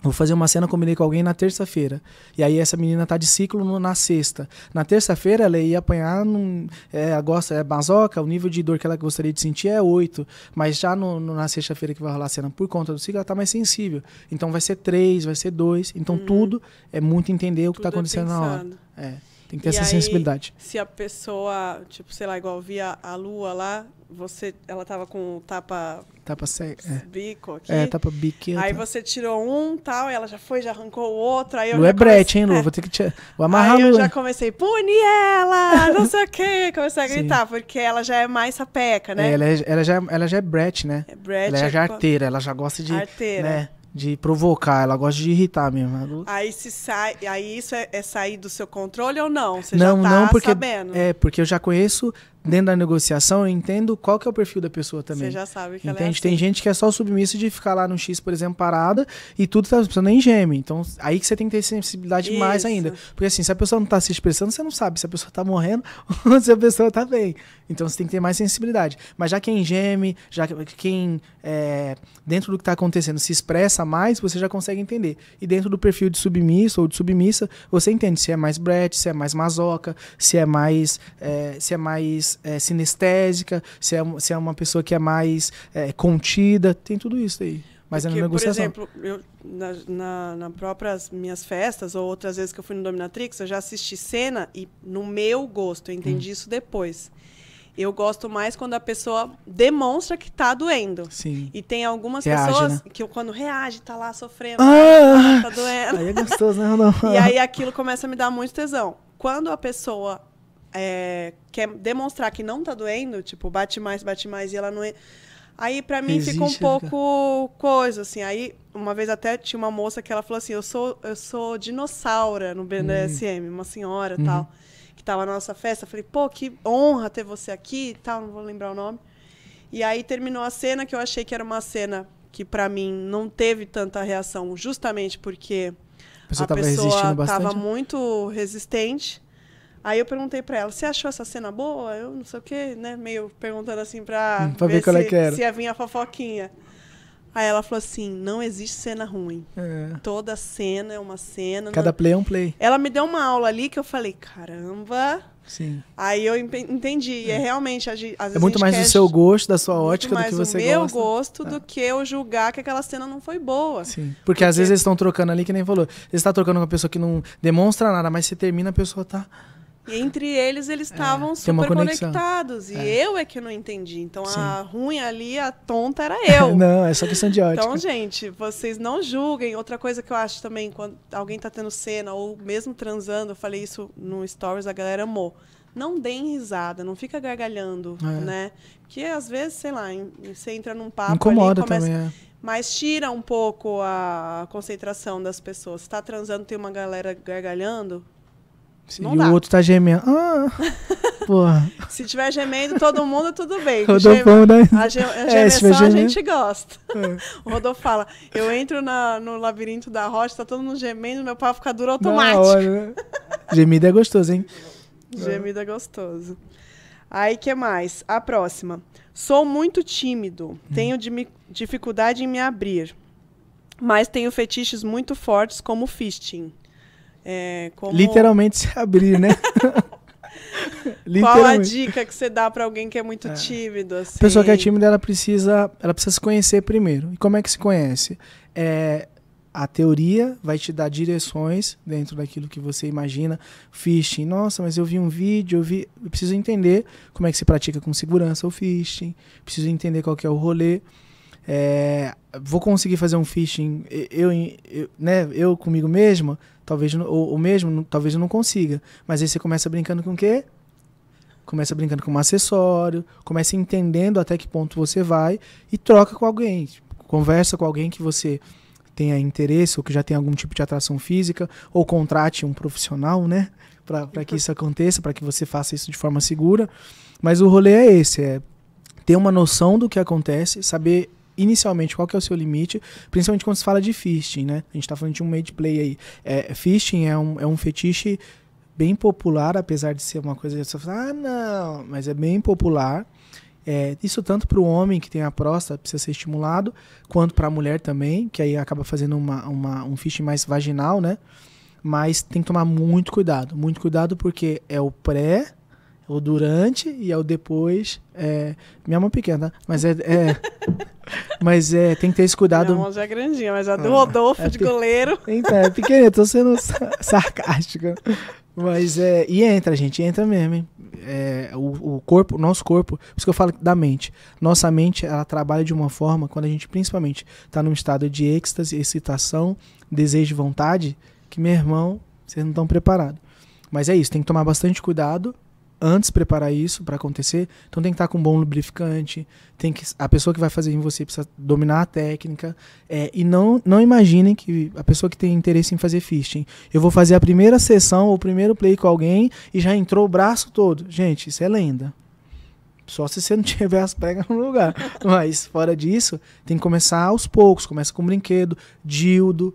Vou fazer uma cena, combinei com alguém na terça-feira. E aí essa menina tá de ciclo no, na sexta. Na terça-feira ela ia apanhar, num, é, gosta, é bazoca, o nível de dor que ela gostaria de sentir é 8. Mas já no, no, na sexta-feira que vai rolar a cena por conta do ciclo, ela tá mais sensível. Então vai ser 3, vai ser 2. Então hum. tudo é muito entender o que tá tudo tá acontecendo é na hora. É. Tem que ter e essa aí, sensibilidade. Se a pessoa, tipo, sei lá, igual via a lua lá, você, ela tava com tapa. Tapa cego. É. Bico aqui. É, tapa bico. Aí tá. você tirou um tal, e ela já foi, já arrancou o outro. Aí eu lua é comecei, brete, hein, Lu? É. Vou ter que te, vou amarrar aí a lua. eu já comecei, pune ela, não sei o quê. Comecei a gritar, Sim. porque ela já é mais sapeca, né? É, ela, é, ela, já, é, ela já é brete, né? É brete. Ela é, já é arteira, ela já gosta de. Arteira. Né? de provocar, ela gosta de irritar mesmo. Né? Aí se sai, aí isso é, é sair do seu controle ou não? Você não, já tá não porque sabendo. é porque eu já conheço dentro da negociação, eu entendo qual que é o perfil da pessoa também. Você já sabe que Entende? ela é assim. Tem gente que é só submissa de ficar lá no X, por exemplo, parada, e tudo tá precisando em geme. Então, aí que você tem que ter sensibilidade Isso. mais ainda. Porque assim, se a pessoa não tá se expressando, você não sabe se a pessoa tá morrendo ou se a pessoa tá bem. Então, você tem que ter mais sensibilidade. Mas já quem geme, já quem, é, dentro do que tá acontecendo, se expressa mais, você já consegue entender. E dentro do perfil de submisso ou de submissa, você entende se é mais brete, se é mais mazoca, se é mais... É, se é mais é, sinestésica, se é, se é uma pessoa que é mais é, contida, tem tudo isso aí. Mas Porque, é na negociação. Por exemplo, eu, na, na, próprias minhas festas, ou outras vezes que eu fui no Dominatrix, eu já assisti cena e no meu gosto, eu entendi hum. isso depois. Eu gosto mais quando a pessoa demonstra que tá doendo. Sim. E tem algumas reage, pessoas né? que quando reage, tá lá sofrendo, ah, tá, doendo. Aí é gostoso, né, e aí aquilo começa a me dar muito tesão. Quando a pessoa é, quer demonstrar que não tá doendo, tipo, bate mais, bate mais e ela não. É... Aí para mim Existe, fica um pouco coisa assim. Aí uma vez até tinha uma moça que ela falou assim: "Eu sou eu sou dinossauro no BDSM, uhum. uma senhora, uhum. tal, que tava na nossa festa". Eu falei: "Pô, que honra ter você aqui", tal, não vou lembrar o nome. E aí terminou a cena que eu achei que era uma cena que para mim não teve tanta reação, justamente porque a pessoa, a pessoa tava né? muito resistente. Aí eu perguntei para ela, você achou essa cena boa? Eu não sei o quê, né? Meio perguntando assim pra, hum, pra ver, ver qual é se, é que era. se ia vir a fofoquinha. Aí ela falou assim: não existe cena ruim. É. Toda cena é uma cena. Cada não... play é um play. Ela me deu uma aula ali que eu falei: caramba. Sim. Aí eu entendi. É, é realmente. Às é vezes é muito mais do seu gosto, da sua ótica, do que você gosta. É mais o meu gosto do é. que eu julgar que aquela cena não foi boa. Sim. Porque, Porque... às vezes eles estão trocando ali, que nem falou. Você está trocando com uma pessoa que não demonstra nada, mas você termina, a pessoa tá. E entre eles, eles é. estavam é, super conectados. E é. eu é que não entendi. Então, Sim. a ruim ali, a tonta era eu. não, é só questão de ótica. Então, gente, vocês não julguem. Outra coisa que eu acho também, quando alguém está tendo cena ou mesmo transando, eu falei isso no Stories, a galera amou não deem risada, não fica gargalhando, é. né? Porque às vezes, sei lá, você entra num papo Incomoda ali, começa... também, é. mas tira um pouco a concentração das pessoas. Está transando, tem uma galera gargalhando, se não e dá. o outro tá gemendo. Ah, porra. se tiver gemendo todo mundo, tudo bem. Rodolfo da... Né? A, ge... a é, a gente gosta. É. o Rodolfo fala, eu entro na, no labirinto da rocha, tá todo mundo gemendo, meu pau fica duro automático. Hora, né? Gemido é gostoso, hein? Gemido é gostoso. Aí, que mais? A próxima. Sou muito tímido. Hum. Tenho dificuldade em me abrir. Mas tenho fetiches muito fortes, como fisting. É, como... Literalmente se abrir, né? Qual a dica que você dá para alguém que é muito é. tímido? Assim? A pessoa que é assim? tímida, ela precisa, ela precisa se conhecer primeiro. E como é que se conhece? É, a teoria vai te dar direções dentro daquilo que você imagina. Fishing, nossa, mas eu vi um vídeo, eu vi. Eu preciso entender como é que se pratica com segurança o phishing, preciso entender qual que é o rolê. É, vou conseguir fazer um phishing eu, eu, né, eu comigo mesma? talvez ou, ou mesmo talvez eu não consiga. Mas aí você começa brincando com o quê? Começa brincando com um acessório, começa entendendo até que ponto você vai e troca com alguém, conversa com alguém que você tenha interesse ou que já tem algum tipo de atração física, ou contrate um profissional, né? Para que isso aconteça, para que você faça isso de forma segura. Mas o rolê é esse: é ter uma noção do que acontece, saber inicialmente qual que é o seu limite, principalmente quando se fala de fisting, né? A gente está falando de um made play aí. É, é um, é um fetiche bem popular, apesar de ser uma coisa que você fala, ah, não, mas é bem popular. É, isso tanto para o homem que tem a próstata, precisa ser estimulado, quanto para a mulher também, que aí acaba fazendo uma, uma, um fisting mais vaginal, né? Mas tem que tomar muito cuidado, muito cuidado porque é o pré, o durante e ao depois. É, minha mão pequena, tá? mas é, é mas é tem que ter esse cuidado. Minha mão já é grandinha, mas a do ah, Rodolfo é, de goleiro. Então é pequena, tô sendo sarcástica, mas é e entra gente, entra mesmo. Hein? É, o, o corpo, nosso corpo, por isso que eu falo da mente. Nossa mente ela trabalha de uma forma quando a gente principalmente está num estado de êxtase, excitação, desejo, vontade, que meu irmão vocês não estão preparados. Mas é isso, tem que tomar bastante cuidado antes preparar isso para acontecer. Então tem que estar com um bom lubrificante, tem que a pessoa que vai fazer em você precisa dominar a técnica. É, e não, não imaginem que a pessoa que tem interesse em fazer fisting, eu vou fazer a primeira sessão ou o primeiro play com alguém e já entrou o braço todo. Gente, isso é lenda. Só se você não tiver as pregas no lugar. Mas fora disso, tem que começar aos poucos. Começa com brinquedo, dildo,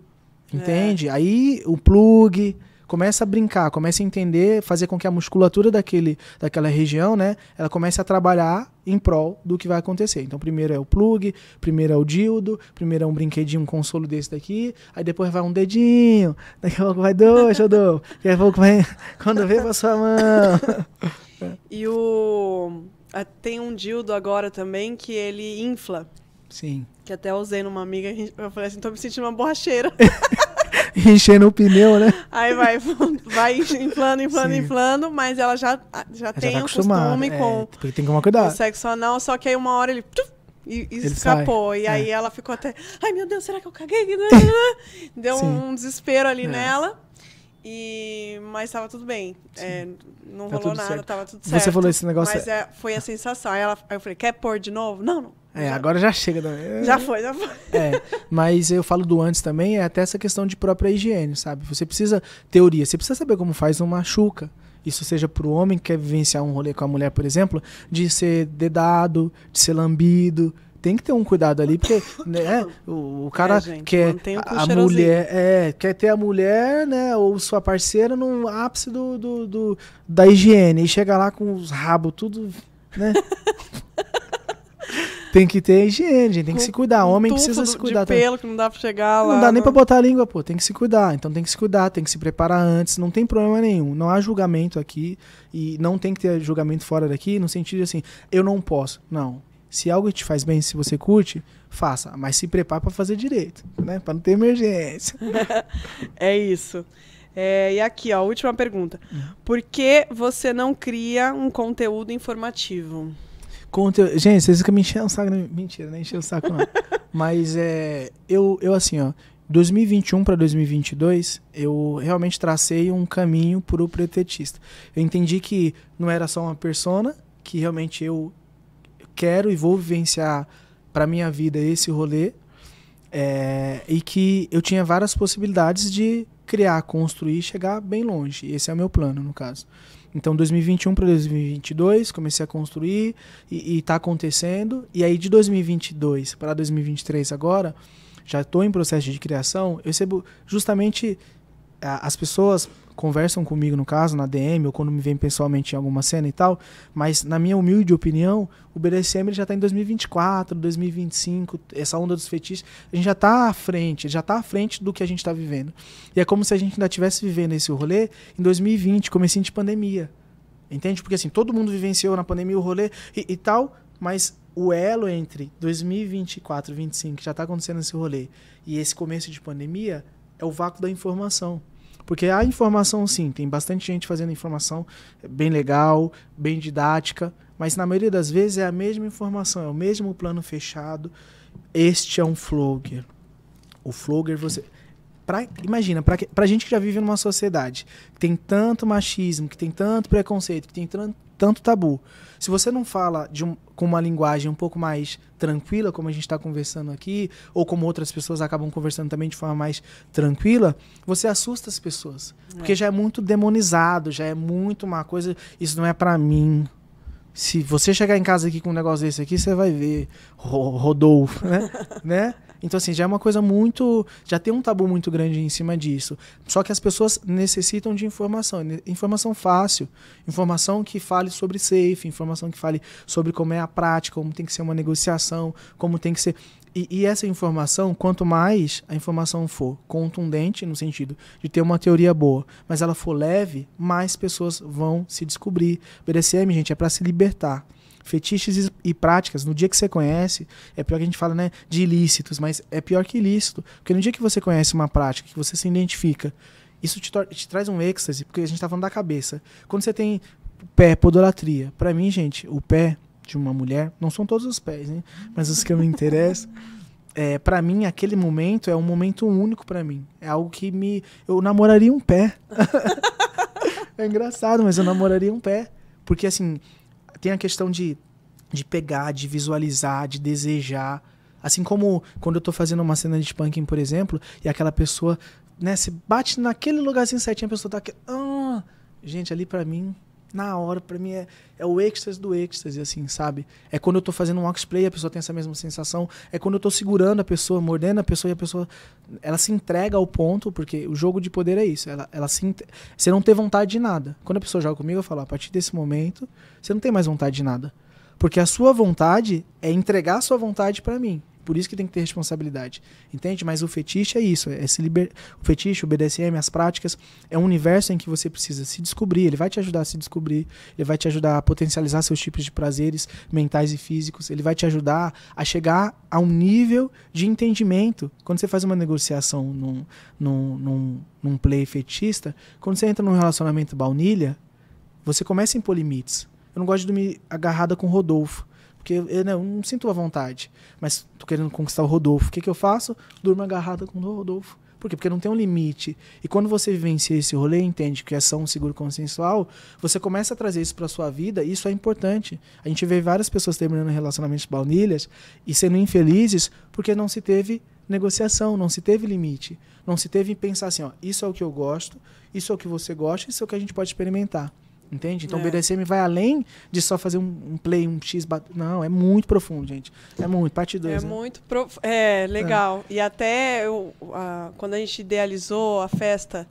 é. entende? É. Aí o plug começa a brincar, começa a entender, fazer com que a musculatura daquele, daquela região, né, ela comece a trabalhar em prol do que vai acontecer. Então, primeiro é o plug, primeiro é o dildo, primeiro é um brinquedinho, um consolo desse daqui, aí depois vai um dedinho, daqui a pouco vai dois, eu dou, daqui a pouco vai, quando vê, passou a mão. e o... Ah, tem um dildo agora também que ele infla. Sim. Que até usei numa amiga, eu falei assim, tô me sentindo uma borracheira. enchendo o pneu, né? Aí vai, vai inflando, inflando, Sim. inflando, mas ela já, ah, já, tem tá um costume é, com. Porque tem que tomar cuidado. O sexo anal, só que aí uma hora ele. e, e escapou. Sai. E é. aí ela ficou até. Ai, meu Deus, será que eu caguei? Deu Sim. um desespero ali é. nela. E, mas estava tudo bem. É, não tá rolou nada, certo. tava tudo certo. Você falou esse negócio. Mas é, é, foi a sensação. Aí, ela, aí eu falei, quer pôr de novo? Não, não. É, agora já chega. Da... Né? Já foi, já foi. É, mas eu falo do antes também, é até essa questão de própria higiene, sabe? Você precisa, teoria, você precisa saber como faz, não machuca. Isso seja para o homem que quer vivenciar um rolê com a mulher, por exemplo, de ser dedado, de ser lambido, tem que ter um cuidado ali, porque né, o, o cara é, gente, quer a, a mulher, é, quer ter a mulher, né, ou sua parceira no ápice do, do, do da higiene e chega lá com os rabos tudo, né? tem que ter higiene, gente. Tem que se cuidar. Homem precisa se cuidar. De pelo que não dá pra chegar lá. Não dá nem pra botar a língua, pô. Tem que se cuidar. Então tem que se cuidar, tem que se preparar antes. Não tem problema nenhum. Não há julgamento aqui. E não tem que ter julgamento fora daqui, no sentido de assim, eu não posso. Não. Se algo te faz bem, se você curte, faça. Mas se prepare para fazer direito, né? Pra não ter emergência. é isso. É, e aqui, ó, última pergunta. Hum. Por que você não cria um conteúdo informativo? Conteúdo. Gente, vocês ficam me enchendo o saco. Né? Mentira, nem né? encheu o saco, não. Mas é. Eu, eu assim, ó. 2021 para 2022, eu realmente tracei um caminho para o pretetista. Eu entendi que não era só uma persona, que realmente eu quero e vou vivenciar para minha vida esse rolê, é, e que eu tinha várias possibilidades de criar, construir, e chegar bem longe. Esse é o meu plano, no caso. Então, 2021 para 2022, comecei a construir e está acontecendo. E aí, de 2022 para 2023 agora, já estou em processo de criação, eu recebo justamente ah, as pessoas conversam comigo, no caso, na DM, ou quando me vem pessoalmente em alguma cena e tal, mas na minha humilde opinião, o BDSM já está em 2024, 2025, essa onda dos fetiches, a gente já está à frente, já está à frente do que a gente está vivendo. E é como se a gente ainda estivesse vivendo esse rolê em 2020, comecinho de pandemia. Entende? Porque assim, todo mundo vivenciou na pandemia o rolê e, e tal, mas o elo entre 2024 e 2025, que já está acontecendo esse rolê, e esse começo de pandemia, é o vácuo da informação. Porque há informação sim, tem bastante gente fazendo informação é bem legal, bem didática, mas na maioria das vezes é a mesma informação, é o mesmo plano fechado. Este é um flogger. O flogger você Pra, imagina, para pra gente que já vive numa sociedade que tem tanto machismo, que tem tanto preconceito, que tem tanto, tanto tabu. Se você não fala um, com uma linguagem um pouco mais tranquila, como a gente está conversando aqui, ou como outras pessoas acabam conversando também de forma mais tranquila, você assusta as pessoas. É. Porque já é muito demonizado, já é muito uma coisa. Isso não é para mim. Se você chegar em casa aqui com um negócio desse aqui, você vai ver Rodolfo, né? né? Então, assim, já é uma coisa muito. Já tem um tabu muito grande em cima disso. Só que as pessoas necessitam de informação. Né? Informação fácil. Informação que fale sobre safe, informação que fale sobre como é a prática, como tem que ser uma negociação, como tem que ser. E, e, essa informação, quanto mais a informação for contundente, no sentido de ter uma teoria boa, mas ela for leve, mais pessoas vão se descobrir. BDSM, gente, é para se libertar fetiches e práticas, no dia que você conhece, é pior que a gente fala, né, de ilícitos, mas é pior que ilícito, porque no dia que você conhece uma prática, que você se identifica, isso te, te traz um êxtase, porque a gente tá falando da cabeça. Quando você tem pé, podolatria, para mim, gente, o pé de uma mulher, não são todos os pés, né, mas os que eu me interesso, é, para mim aquele momento é um momento único para mim. É algo que me eu namoraria um pé. é engraçado, mas eu namoraria um pé, porque assim, tem a questão de, de pegar, de visualizar, de desejar. Assim como quando eu tô fazendo uma cena de spanking, por exemplo, e aquela pessoa, né, se bate naquele lugarzinho certinho, a pessoa tá aqui, ah, gente, ali para mim na hora, para mim é, é o êxtase do êxtase, assim, sabe? É quando eu tô fazendo um oxplay, a pessoa tem essa mesma sensação. É quando eu tô segurando a pessoa, mordendo a pessoa e a pessoa. Ela se entrega ao ponto, porque o jogo de poder é isso. Ela, ela se. Você não tem vontade de nada. Quando a pessoa joga comigo, eu falo, a partir desse momento, você não tem mais vontade de nada. Porque a sua vontade é entregar a sua vontade para mim. Por isso que tem que ter responsabilidade. Entende? Mas o fetiche é isso. É se liber... O fetiche, o BDSM, as práticas, é um universo em que você precisa se descobrir. Ele vai te ajudar a se descobrir. Ele vai te ajudar a potencializar seus tipos de prazeres mentais e físicos. Ele vai te ajudar a chegar a um nível de entendimento. Quando você faz uma negociação num, num, num, num play fetista, quando você entra num relacionamento baunilha, você começa a impor limites. Eu não gosto de dormir agarrada com Rodolfo. Porque eu, não, né, eu não sinto a vontade. Mas tô querendo conquistar o Rodolfo. O que, que eu faço? Durmo agarrada com o Rodolfo. Por quê? Porque não tem um limite. E quando você vivencia esse rolê, entende que é só um seguro consensual, você começa a trazer isso para sua vida e isso é importante. A gente vê várias pessoas terminando relacionamentos baunilhas e sendo infelizes porque não se teve negociação, não se teve limite. Não se teve pensar assim, ó, isso é o que eu gosto, isso é o que você gosta, isso é o que a gente pode experimentar. Entende? Então é. o BDSM vai além de só fazer um, um play, um X. Não, é muito profundo, gente. É muito, parte 2. É né? muito profundo. É, legal. É. E até eu, a, quando a gente idealizou a festa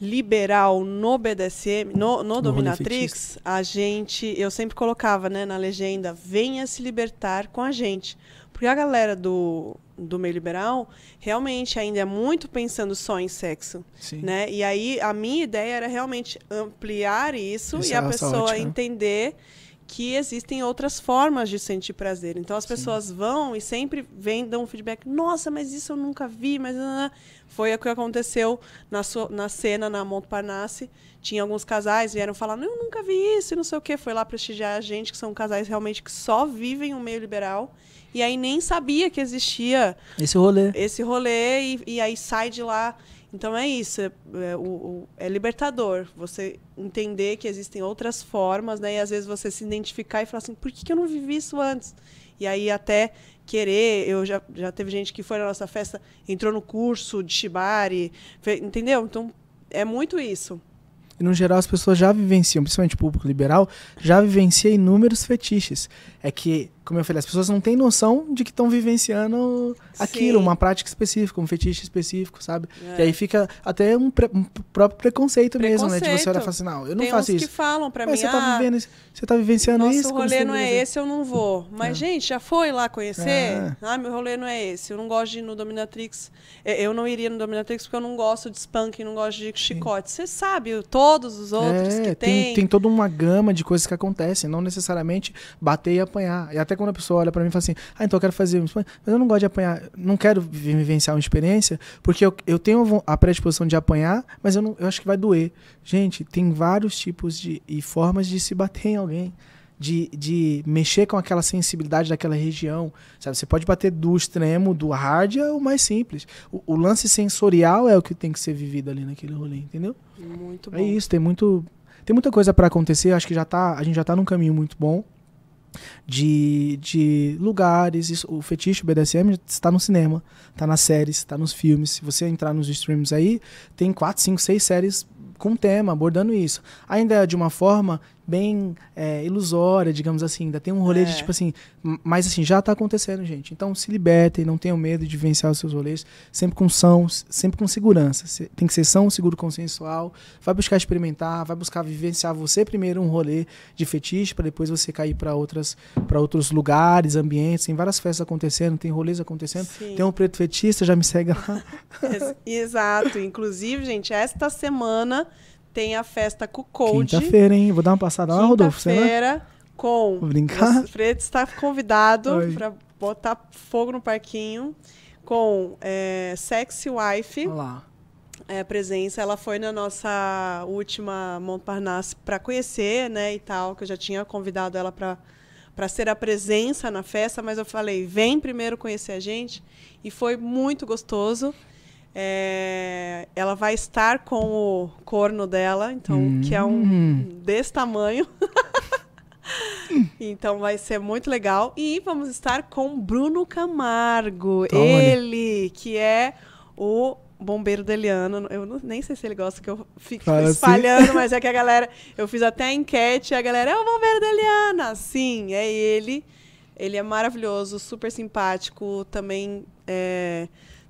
liberal no BDSM, no, no, no Dominatrix, a gente, eu sempre colocava né, na legenda: venha se libertar com a gente. Porque a galera do, do meio liberal realmente ainda é muito pensando só em sexo, Sim. né? E aí a minha ideia era realmente ampliar isso Essa e a pessoa ótima. entender que existem outras formas de sentir prazer. Então as pessoas Sim. vão e sempre vêm dão um feedback. Nossa, mas isso eu nunca vi, mas foi o que aconteceu na, sua, na cena na Montparnasse. Tinha alguns casais vieram falar, não, eu nunca vi isso, e não sei o quê. Foi lá prestigiar a gente que são casais realmente que só vivem o meio liberal e aí nem sabia que existia esse rolê. Esse rolê e, e aí sai de lá. Então é isso, é, é, o, é, libertador. Você entender que existem outras formas, né? E às vezes você se identificar e falar assim, por que, que eu não vivi isso antes? E aí até querer, eu já, já teve gente que foi na nossa festa, entrou no curso de Shibari, fez, entendeu? Então é muito isso. E no geral as pessoas já vivenciam, principalmente o público liberal, já vivencia inúmeros fetiches. É que como eu falei, as pessoas não têm noção de que estão vivenciando Sim. aquilo, uma prática específica, um fetiche específico, sabe? É. E aí fica até um, pre, um próprio preconceito, preconceito, mesmo, né? De você olhar e falar assim, não, eu não Tem faço isso. que falam pra Mas mim, você tá, ah, isso você tá vivenciando nosso isso? Nosso rolê não é esse, eu não vou. Mas, é. gente, já foi lá conhecer? É. Ah, meu rolê não é esse, eu não gosto de ir no Dominatrix. É, eu não iria no Dominatrix porque eu não gosto de spunk, não gosto de chicote. Você sabe, todos os outros é, que tem, tem. Tem toda uma gama de coisas que acontecem, não necessariamente bater e apanhar. E até quando a pessoa olha para mim e fala assim, ah, então eu quero fazer mas eu não gosto de apanhar, não quero vivenciar uma experiência, porque eu, eu tenho a predisposição de apanhar, mas eu, não, eu acho que vai doer. Gente, tem vários tipos de, e formas de se bater em alguém. De, de mexer com aquela sensibilidade daquela região, sabe? Você pode bater do extremo, do hard, ao é mais simples. O, o lance sensorial é o que tem que ser vivido ali naquele rolê, entendeu? Muito é bom. É isso, tem muito tem muita coisa para acontecer, acho que já tá, a gente já está num caminho muito bom de, de lugares. Isso, o fetiche BDSM está no cinema, está nas séries, está nos filmes. Se você entrar nos streams aí, tem 4, 5, 6 séries com tema abordando isso. Ainda é de uma forma bem é, ilusória, digamos assim. Ainda tem um rolê é. de tipo assim. Mas assim, já está acontecendo, gente. Então se libertem, não tenham medo de vivenciar os seus rolês. Sempre com são, sempre com segurança. Tem que ser são, seguro, consensual. Vai buscar experimentar, vai buscar vivenciar você primeiro um rolê de fetiche, para depois você cair para outras para outros lugares, ambientes. Tem várias festas acontecendo, tem rolês acontecendo. Sim. Tem um preto fetista, já me segue lá. Exato. Inclusive, gente, esta semana tem a festa com o Cold. Quinta-feira, hein? Vou dar uma passada lá, Rodolfo. Quinta-feira com. Vou brincar. O Fred está convidado para botar fogo no parquinho com é, Sexy Wife. Olá. É, presença, ela foi na nossa última Montparnasse para conhecer, né, e tal, que eu já tinha convidado ela para para ser a presença na festa, mas eu falei, vem primeiro conhecer a gente, e foi muito gostoso. É, ela vai estar com o corno dela, então hum. que é um hum. desse tamanho. então vai ser muito legal e vamos estar com Bruno Camargo, Toma né? ele ali. que é o bombeiro deliano. Eu não, nem sei se ele gosta que eu fique Fala assim. espalhando, assim. mas é que a galera, eu fiz até a enquete, a galera é o bombeiro deliana. Sim, é ele. Ele é maravilhoso, super simpático, também é,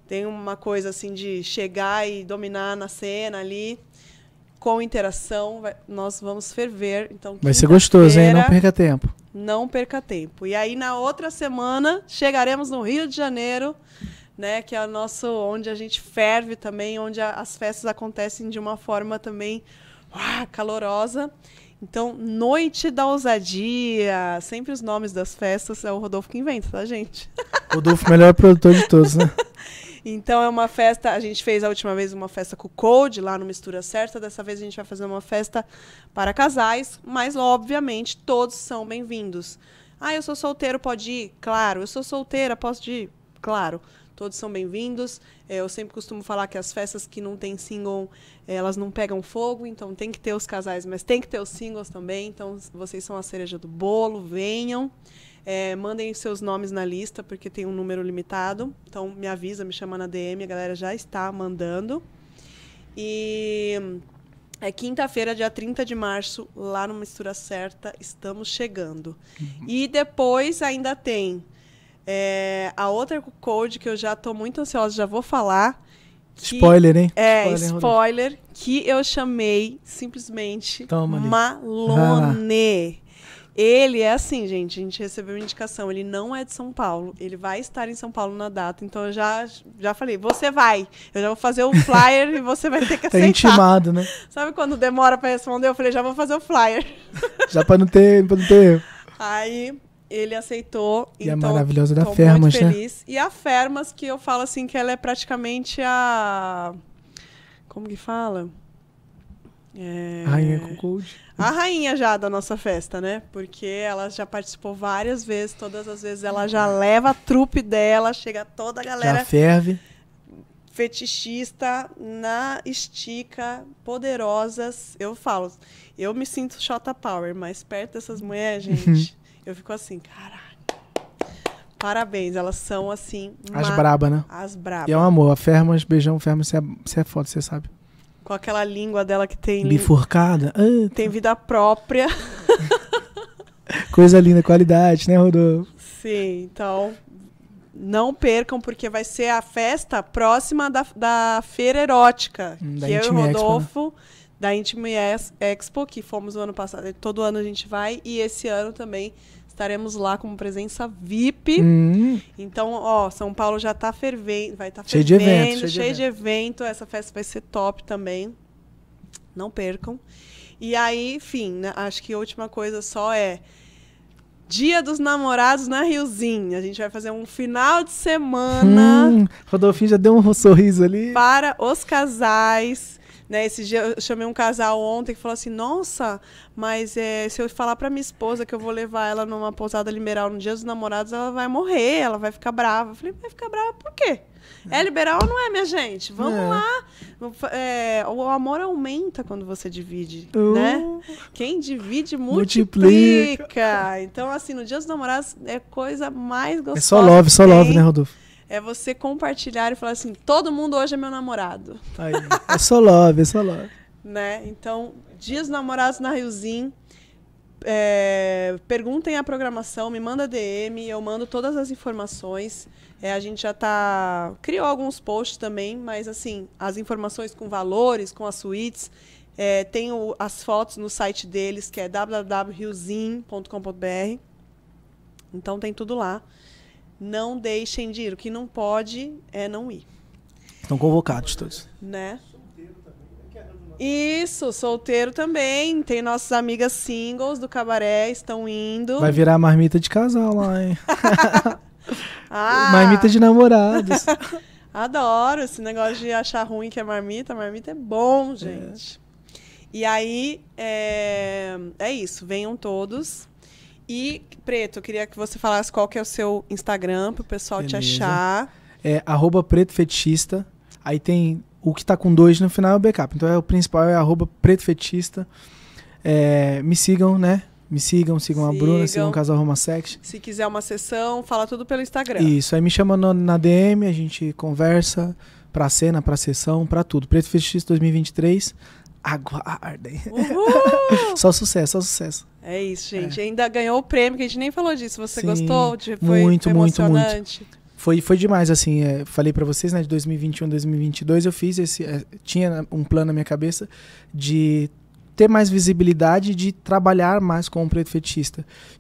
tem uma coisa assim de chegar e dominar na cena ali. Com interação, vai, nós vamos ferver. Então, vai ser gostoso, hein? Não perca tempo. Não perca tempo. E aí, na outra semana, chegaremos no Rio de Janeiro, né? Que é o nosso onde a gente ferve também, onde a, as festas acontecem de uma forma também uah, calorosa. Então, Noite da Ousadia. Sempre os nomes das festas é o Rodolfo que inventa, tá, gente? Rodolfo, melhor produtor de todos, né? Então é uma festa. A gente fez a última vez uma festa com o Code, lá no Mistura Certa. Dessa vez a gente vai fazer uma festa para casais, mas obviamente todos são bem-vindos. Ah, eu sou solteiro, pode ir? Claro. Eu sou solteira, posso ir? Claro todos são bem-vindos. É, eu sempre costumo falar que as festas que não tem single, elas não pegam fogo, então tem que ter os casais, mas tem que ter os singles também. Então vocês são a cereja do bolo, venham. É, mandem seus nomes na lista, porque tem um número limitado. Então, me avisa, me chama na DM, a galera já está mandando. E é quinta-feira, dia 30 de março, lá no Mistura Certa, estamos chegando. Uhum. E depois ainda tem é, a outra code que eu já estou muito ansiosa, já vou falar. Que, spoiler, hein? É, spoiler, spoiler que eu chamei simplesmente Toma, Malone. Ah. Ele é assim, gente. A gente recebeu indicação. Ele não é de São Paulo. Ele vai estar em São Paulo na data. Então eu já, já falei, você vai. Eu já vou fazer o flyer e você vai ter que tá aceitar. Tá intimado, né? Sabe quando demora para responder? Eu falei, já vou fazer o flyer. já para não ter, pra não ter erro. Aí ele aceitou. E então, a maravilhosa da Fermas, né? E a Fermas, que eu falo assim, que ela é praticamente a. Como que fala? É... Rainha com Cold a rainha já da nossa festa, né? Porque ela já participou várias vezes, todas as vezes ela já leva a trupe dela, chega toda a galera. Já ferve. Fetichista, na estica, poderosas. Eu falo, eu me sinto Shota Power, mas perto dessas mulheres, gente, eu fico assim, caralho. Parabéns, elas são assim. As braba, né? As braba. E é um amor. A Fermas, beijão, Fermas, você é, você é foda, você sabe com aquela língua dela que tem. Bifurcada? Ah, tem vida própria. Coisa linda, qualidade, né, Rodolfo? Sim, então não percam, porque vai ser a festa próxima da, da feira erótica. Hum, da que Intime eu e o né? Rodolfo, Expo, da Intime Expo, que fomos o ano passado. Todo ano a gente vai, e esse ano também Estaremos lá como presença VIP. Hum. Então, ó, São Paulo já tá fervendo, vai estar tá fervendo, cheio de evento, cheio, cheio de, evento. de evento. Essa festa vai ser top também. Não percam. E aí, enfim, né, acho que a última coisa só é Dia dos Namorados na Riozinho. A gente vai fazer um final de semana. Hum, Rodolfinho já deu um sorriso ali. Para os casais né? Esse dia eu chamei um casal ontem que falou assim: nossa, mas é, se eu falar para minha esposa que eu vou levar ela numa pousada liberal no dia dos namorados, ela vai morrer, ela vai ficar brava. Eu falei, vai ficar brava por quê? É liberal ou não é, minha gente? Vamos é. lá. É, o amor aumenta quando você divide, uh. né? Quem divide, multiplica. multiplica. Então, assim, no Dia dos Namorados é coisa mais gostosa. É só love, só love, né, Rodolfo? É você compartilhar e falar assim: todo mundo hoje é meu namorado. Aí, é só love, é só love. Né? Então, dias namorados na Riozinho. É, perguntem a programação, me manda DM, eu mando todas as informações. É, a gente já tá criou alguns posts também, mas assim as informações com valores, com as suítes, é, tem o, as fotos no site deles que é www.riozin.com.br. Então tem tudo lá não deixem de ir. O que não pode é não ir. Estão convocados todos. Né? Isso, solteiro também. Tem nossas amigas singles do cabaré, estão indo. Vai virar marmita de casal lá, hein? ah. Marmita de namorados. Adoro esse negócio de achar ruim que é marmita. Marmita é bom, é. gente. É. E aí, é, é isso. Venham todos. E, Preto, eu queria que você falasse qual que é o seu Instagram para o pessoal Beleza. te achar. É arroba Aí tem o que está com dois no final é o backup. Então é o principal é arroba É, me sigam, né? Me sigam, sigam, sigam, a Bruna, sigam o Casal Roma Sex. Se quiser uma sessão, fala tudo pelo Instagram. Isso, aí me chama no, na DM, a gente conversa pra cena, pra sessão, pra tudo. Preto Fetichista 2023, aguardem. só sucesso, só sucesso. É isso, é. gente. É. Ainda ganhou o prêmio, que a gente nem falou disso. Você Sim, gostou? De, foi, muito, tipo, foi muito, muito. Foi, foi demais, assim. É, falei para vocês, né? De 2021, 2022, eu fiz esse. É, tinha um plano na minha cabeça de ter mais visibilidade de trabalhar mais com o preto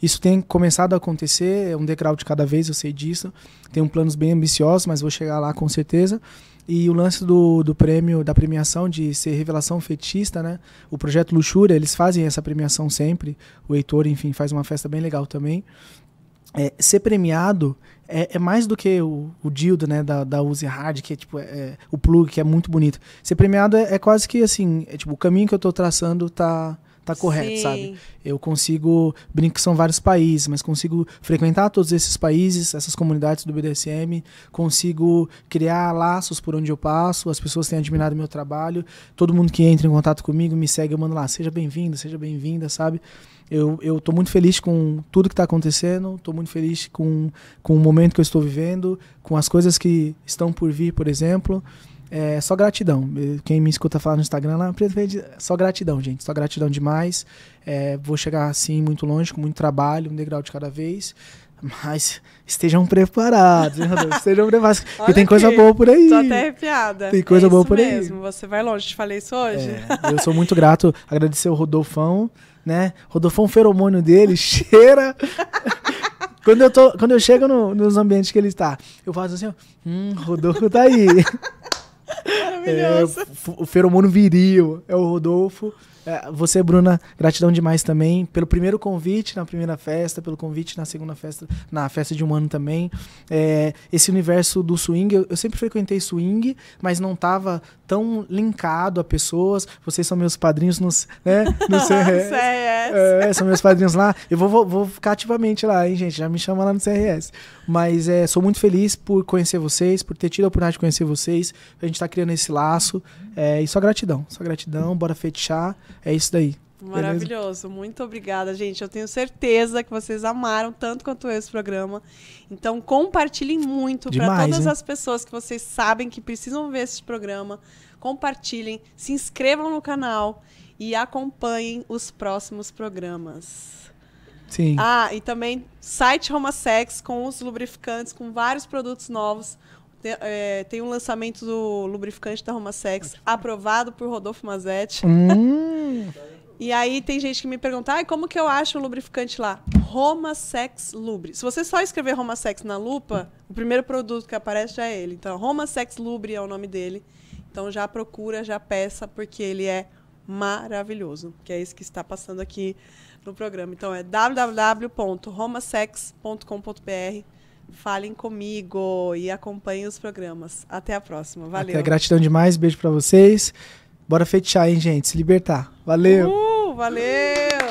Isso tem começado a acontecer, é um degrau de cada vez, eu sei disso. Tenho planos bem ambiciosos, mas vou chegar lá com certeza. E o lance do, do prêmio, da premiação de ser revelação fetista, né? O projeto Luxúria, eles fazem essa premiação sempre. O Heitor, enfim, faz uma festa bem legal também. É, ser premiado é, é, mais do que o, o dildo, né, da, da Uzi Hard, que é tipo é, é o plug, que é muito bonito. Ser premiado é, é, quase que assim, é tipo, o caminho que eu tô traçando tá tá correto, Sim. sabe? Eu consigo, brinco que são vários países, mas consigo frequentar todos esses países, essas comunidades do BDSM, consigo criar laços por onde eu passo, as pessoas têm admirado meu trabalho, todo mundo que entra em contato comigo me segue, eu mando lá, seja bem-vindo, seja bem-vinda, sabe? Eu, eu tô muito feliz com tudo que está acontecendo, estou muito feliz com, com o momento que eu estou vivendo, com as coisas que estão por vir, por exemplo. É só gratidão. Quem me escuta falar no Instagram lá, só gratidão, gente. Só gratidão demais. É, vou chegar assim muito longe, com muito trabalho, um degrau de cada vez. Mas estejam preparados, estejam preparados. Porque tem aqui, coisa boa por aí. Tô até arrepiada. Tem coisa é boa por mesmo, aí. Você vai longe, te falei isso hoje. É, eu sou muito grato, agradecer o Rodolfão, né? Rodolfão feromônio dele, cheira. quando, eu tô, quando eu chego no, nos ambientes que ele está, eu faço assim, ó, hum, Rodolfo tá aí. Maravilhoso. É, o feromônio viril, é o Rodolfo. É, você, Bruna, gratidão demais também pelo primeiro convite na primeira festa, pelo convite na segunda festa, na festa de um ano também. É, esse universo do swing, eu, eu, sempre frequentei swing, mas não estava tão linkado a pessoas. Vocês são meus padrinhos nos, né, no CRS. é, são meus padrinhos lá. Eu vou, vou, vou, ficar ativamente lá, hein, gente? Já me chama lá no CRS. Mas é, sou muito feliz por conhecer vocês, por ter tido a oportunidade de conhecer vocês. A gente está criando esse laço. É, e só gratidão, só gratidão, bora fechar. É isso daí. Maravilhoso, Beleza? muito obrigada, gente. Eu tenho certeza que vocês amaram tanto quanto eu esse programa. Então compartilhem muito para todas hein? as pessoas que vocês sabem que precisam ver esse programa. Compartilhem, se inscrevam no canal e acompanhem os próximos programas. Sim. Ah, e também site Roma Sex com os lubrificantes, com vários produtos novos. Tem, é, tem um lançamento do lubrificante da Roma Sex, aprovado por Rodolfo Mazetti. Hum. E aí tem gente que me pergunta, ah, como que eu acho o lubrificante lá? Roma Sex Lubre. Se você só escrever Roma Sex na lupa, o primeiro produto que aparece já é ele. Então, Roma Sex Lubre é o nome dele. Então já procura, já peça, porque ele é maravilhoso. Que é isso que está passando aqui no programa. Então é www.romasex.com.br falem comigo e acompanhem os programas. Até a próxima. Valeu. Até, gratidão demais, beijo para vocês. Bora fechar, hein, gente? Se libertar. Valeu! Uh, valeu!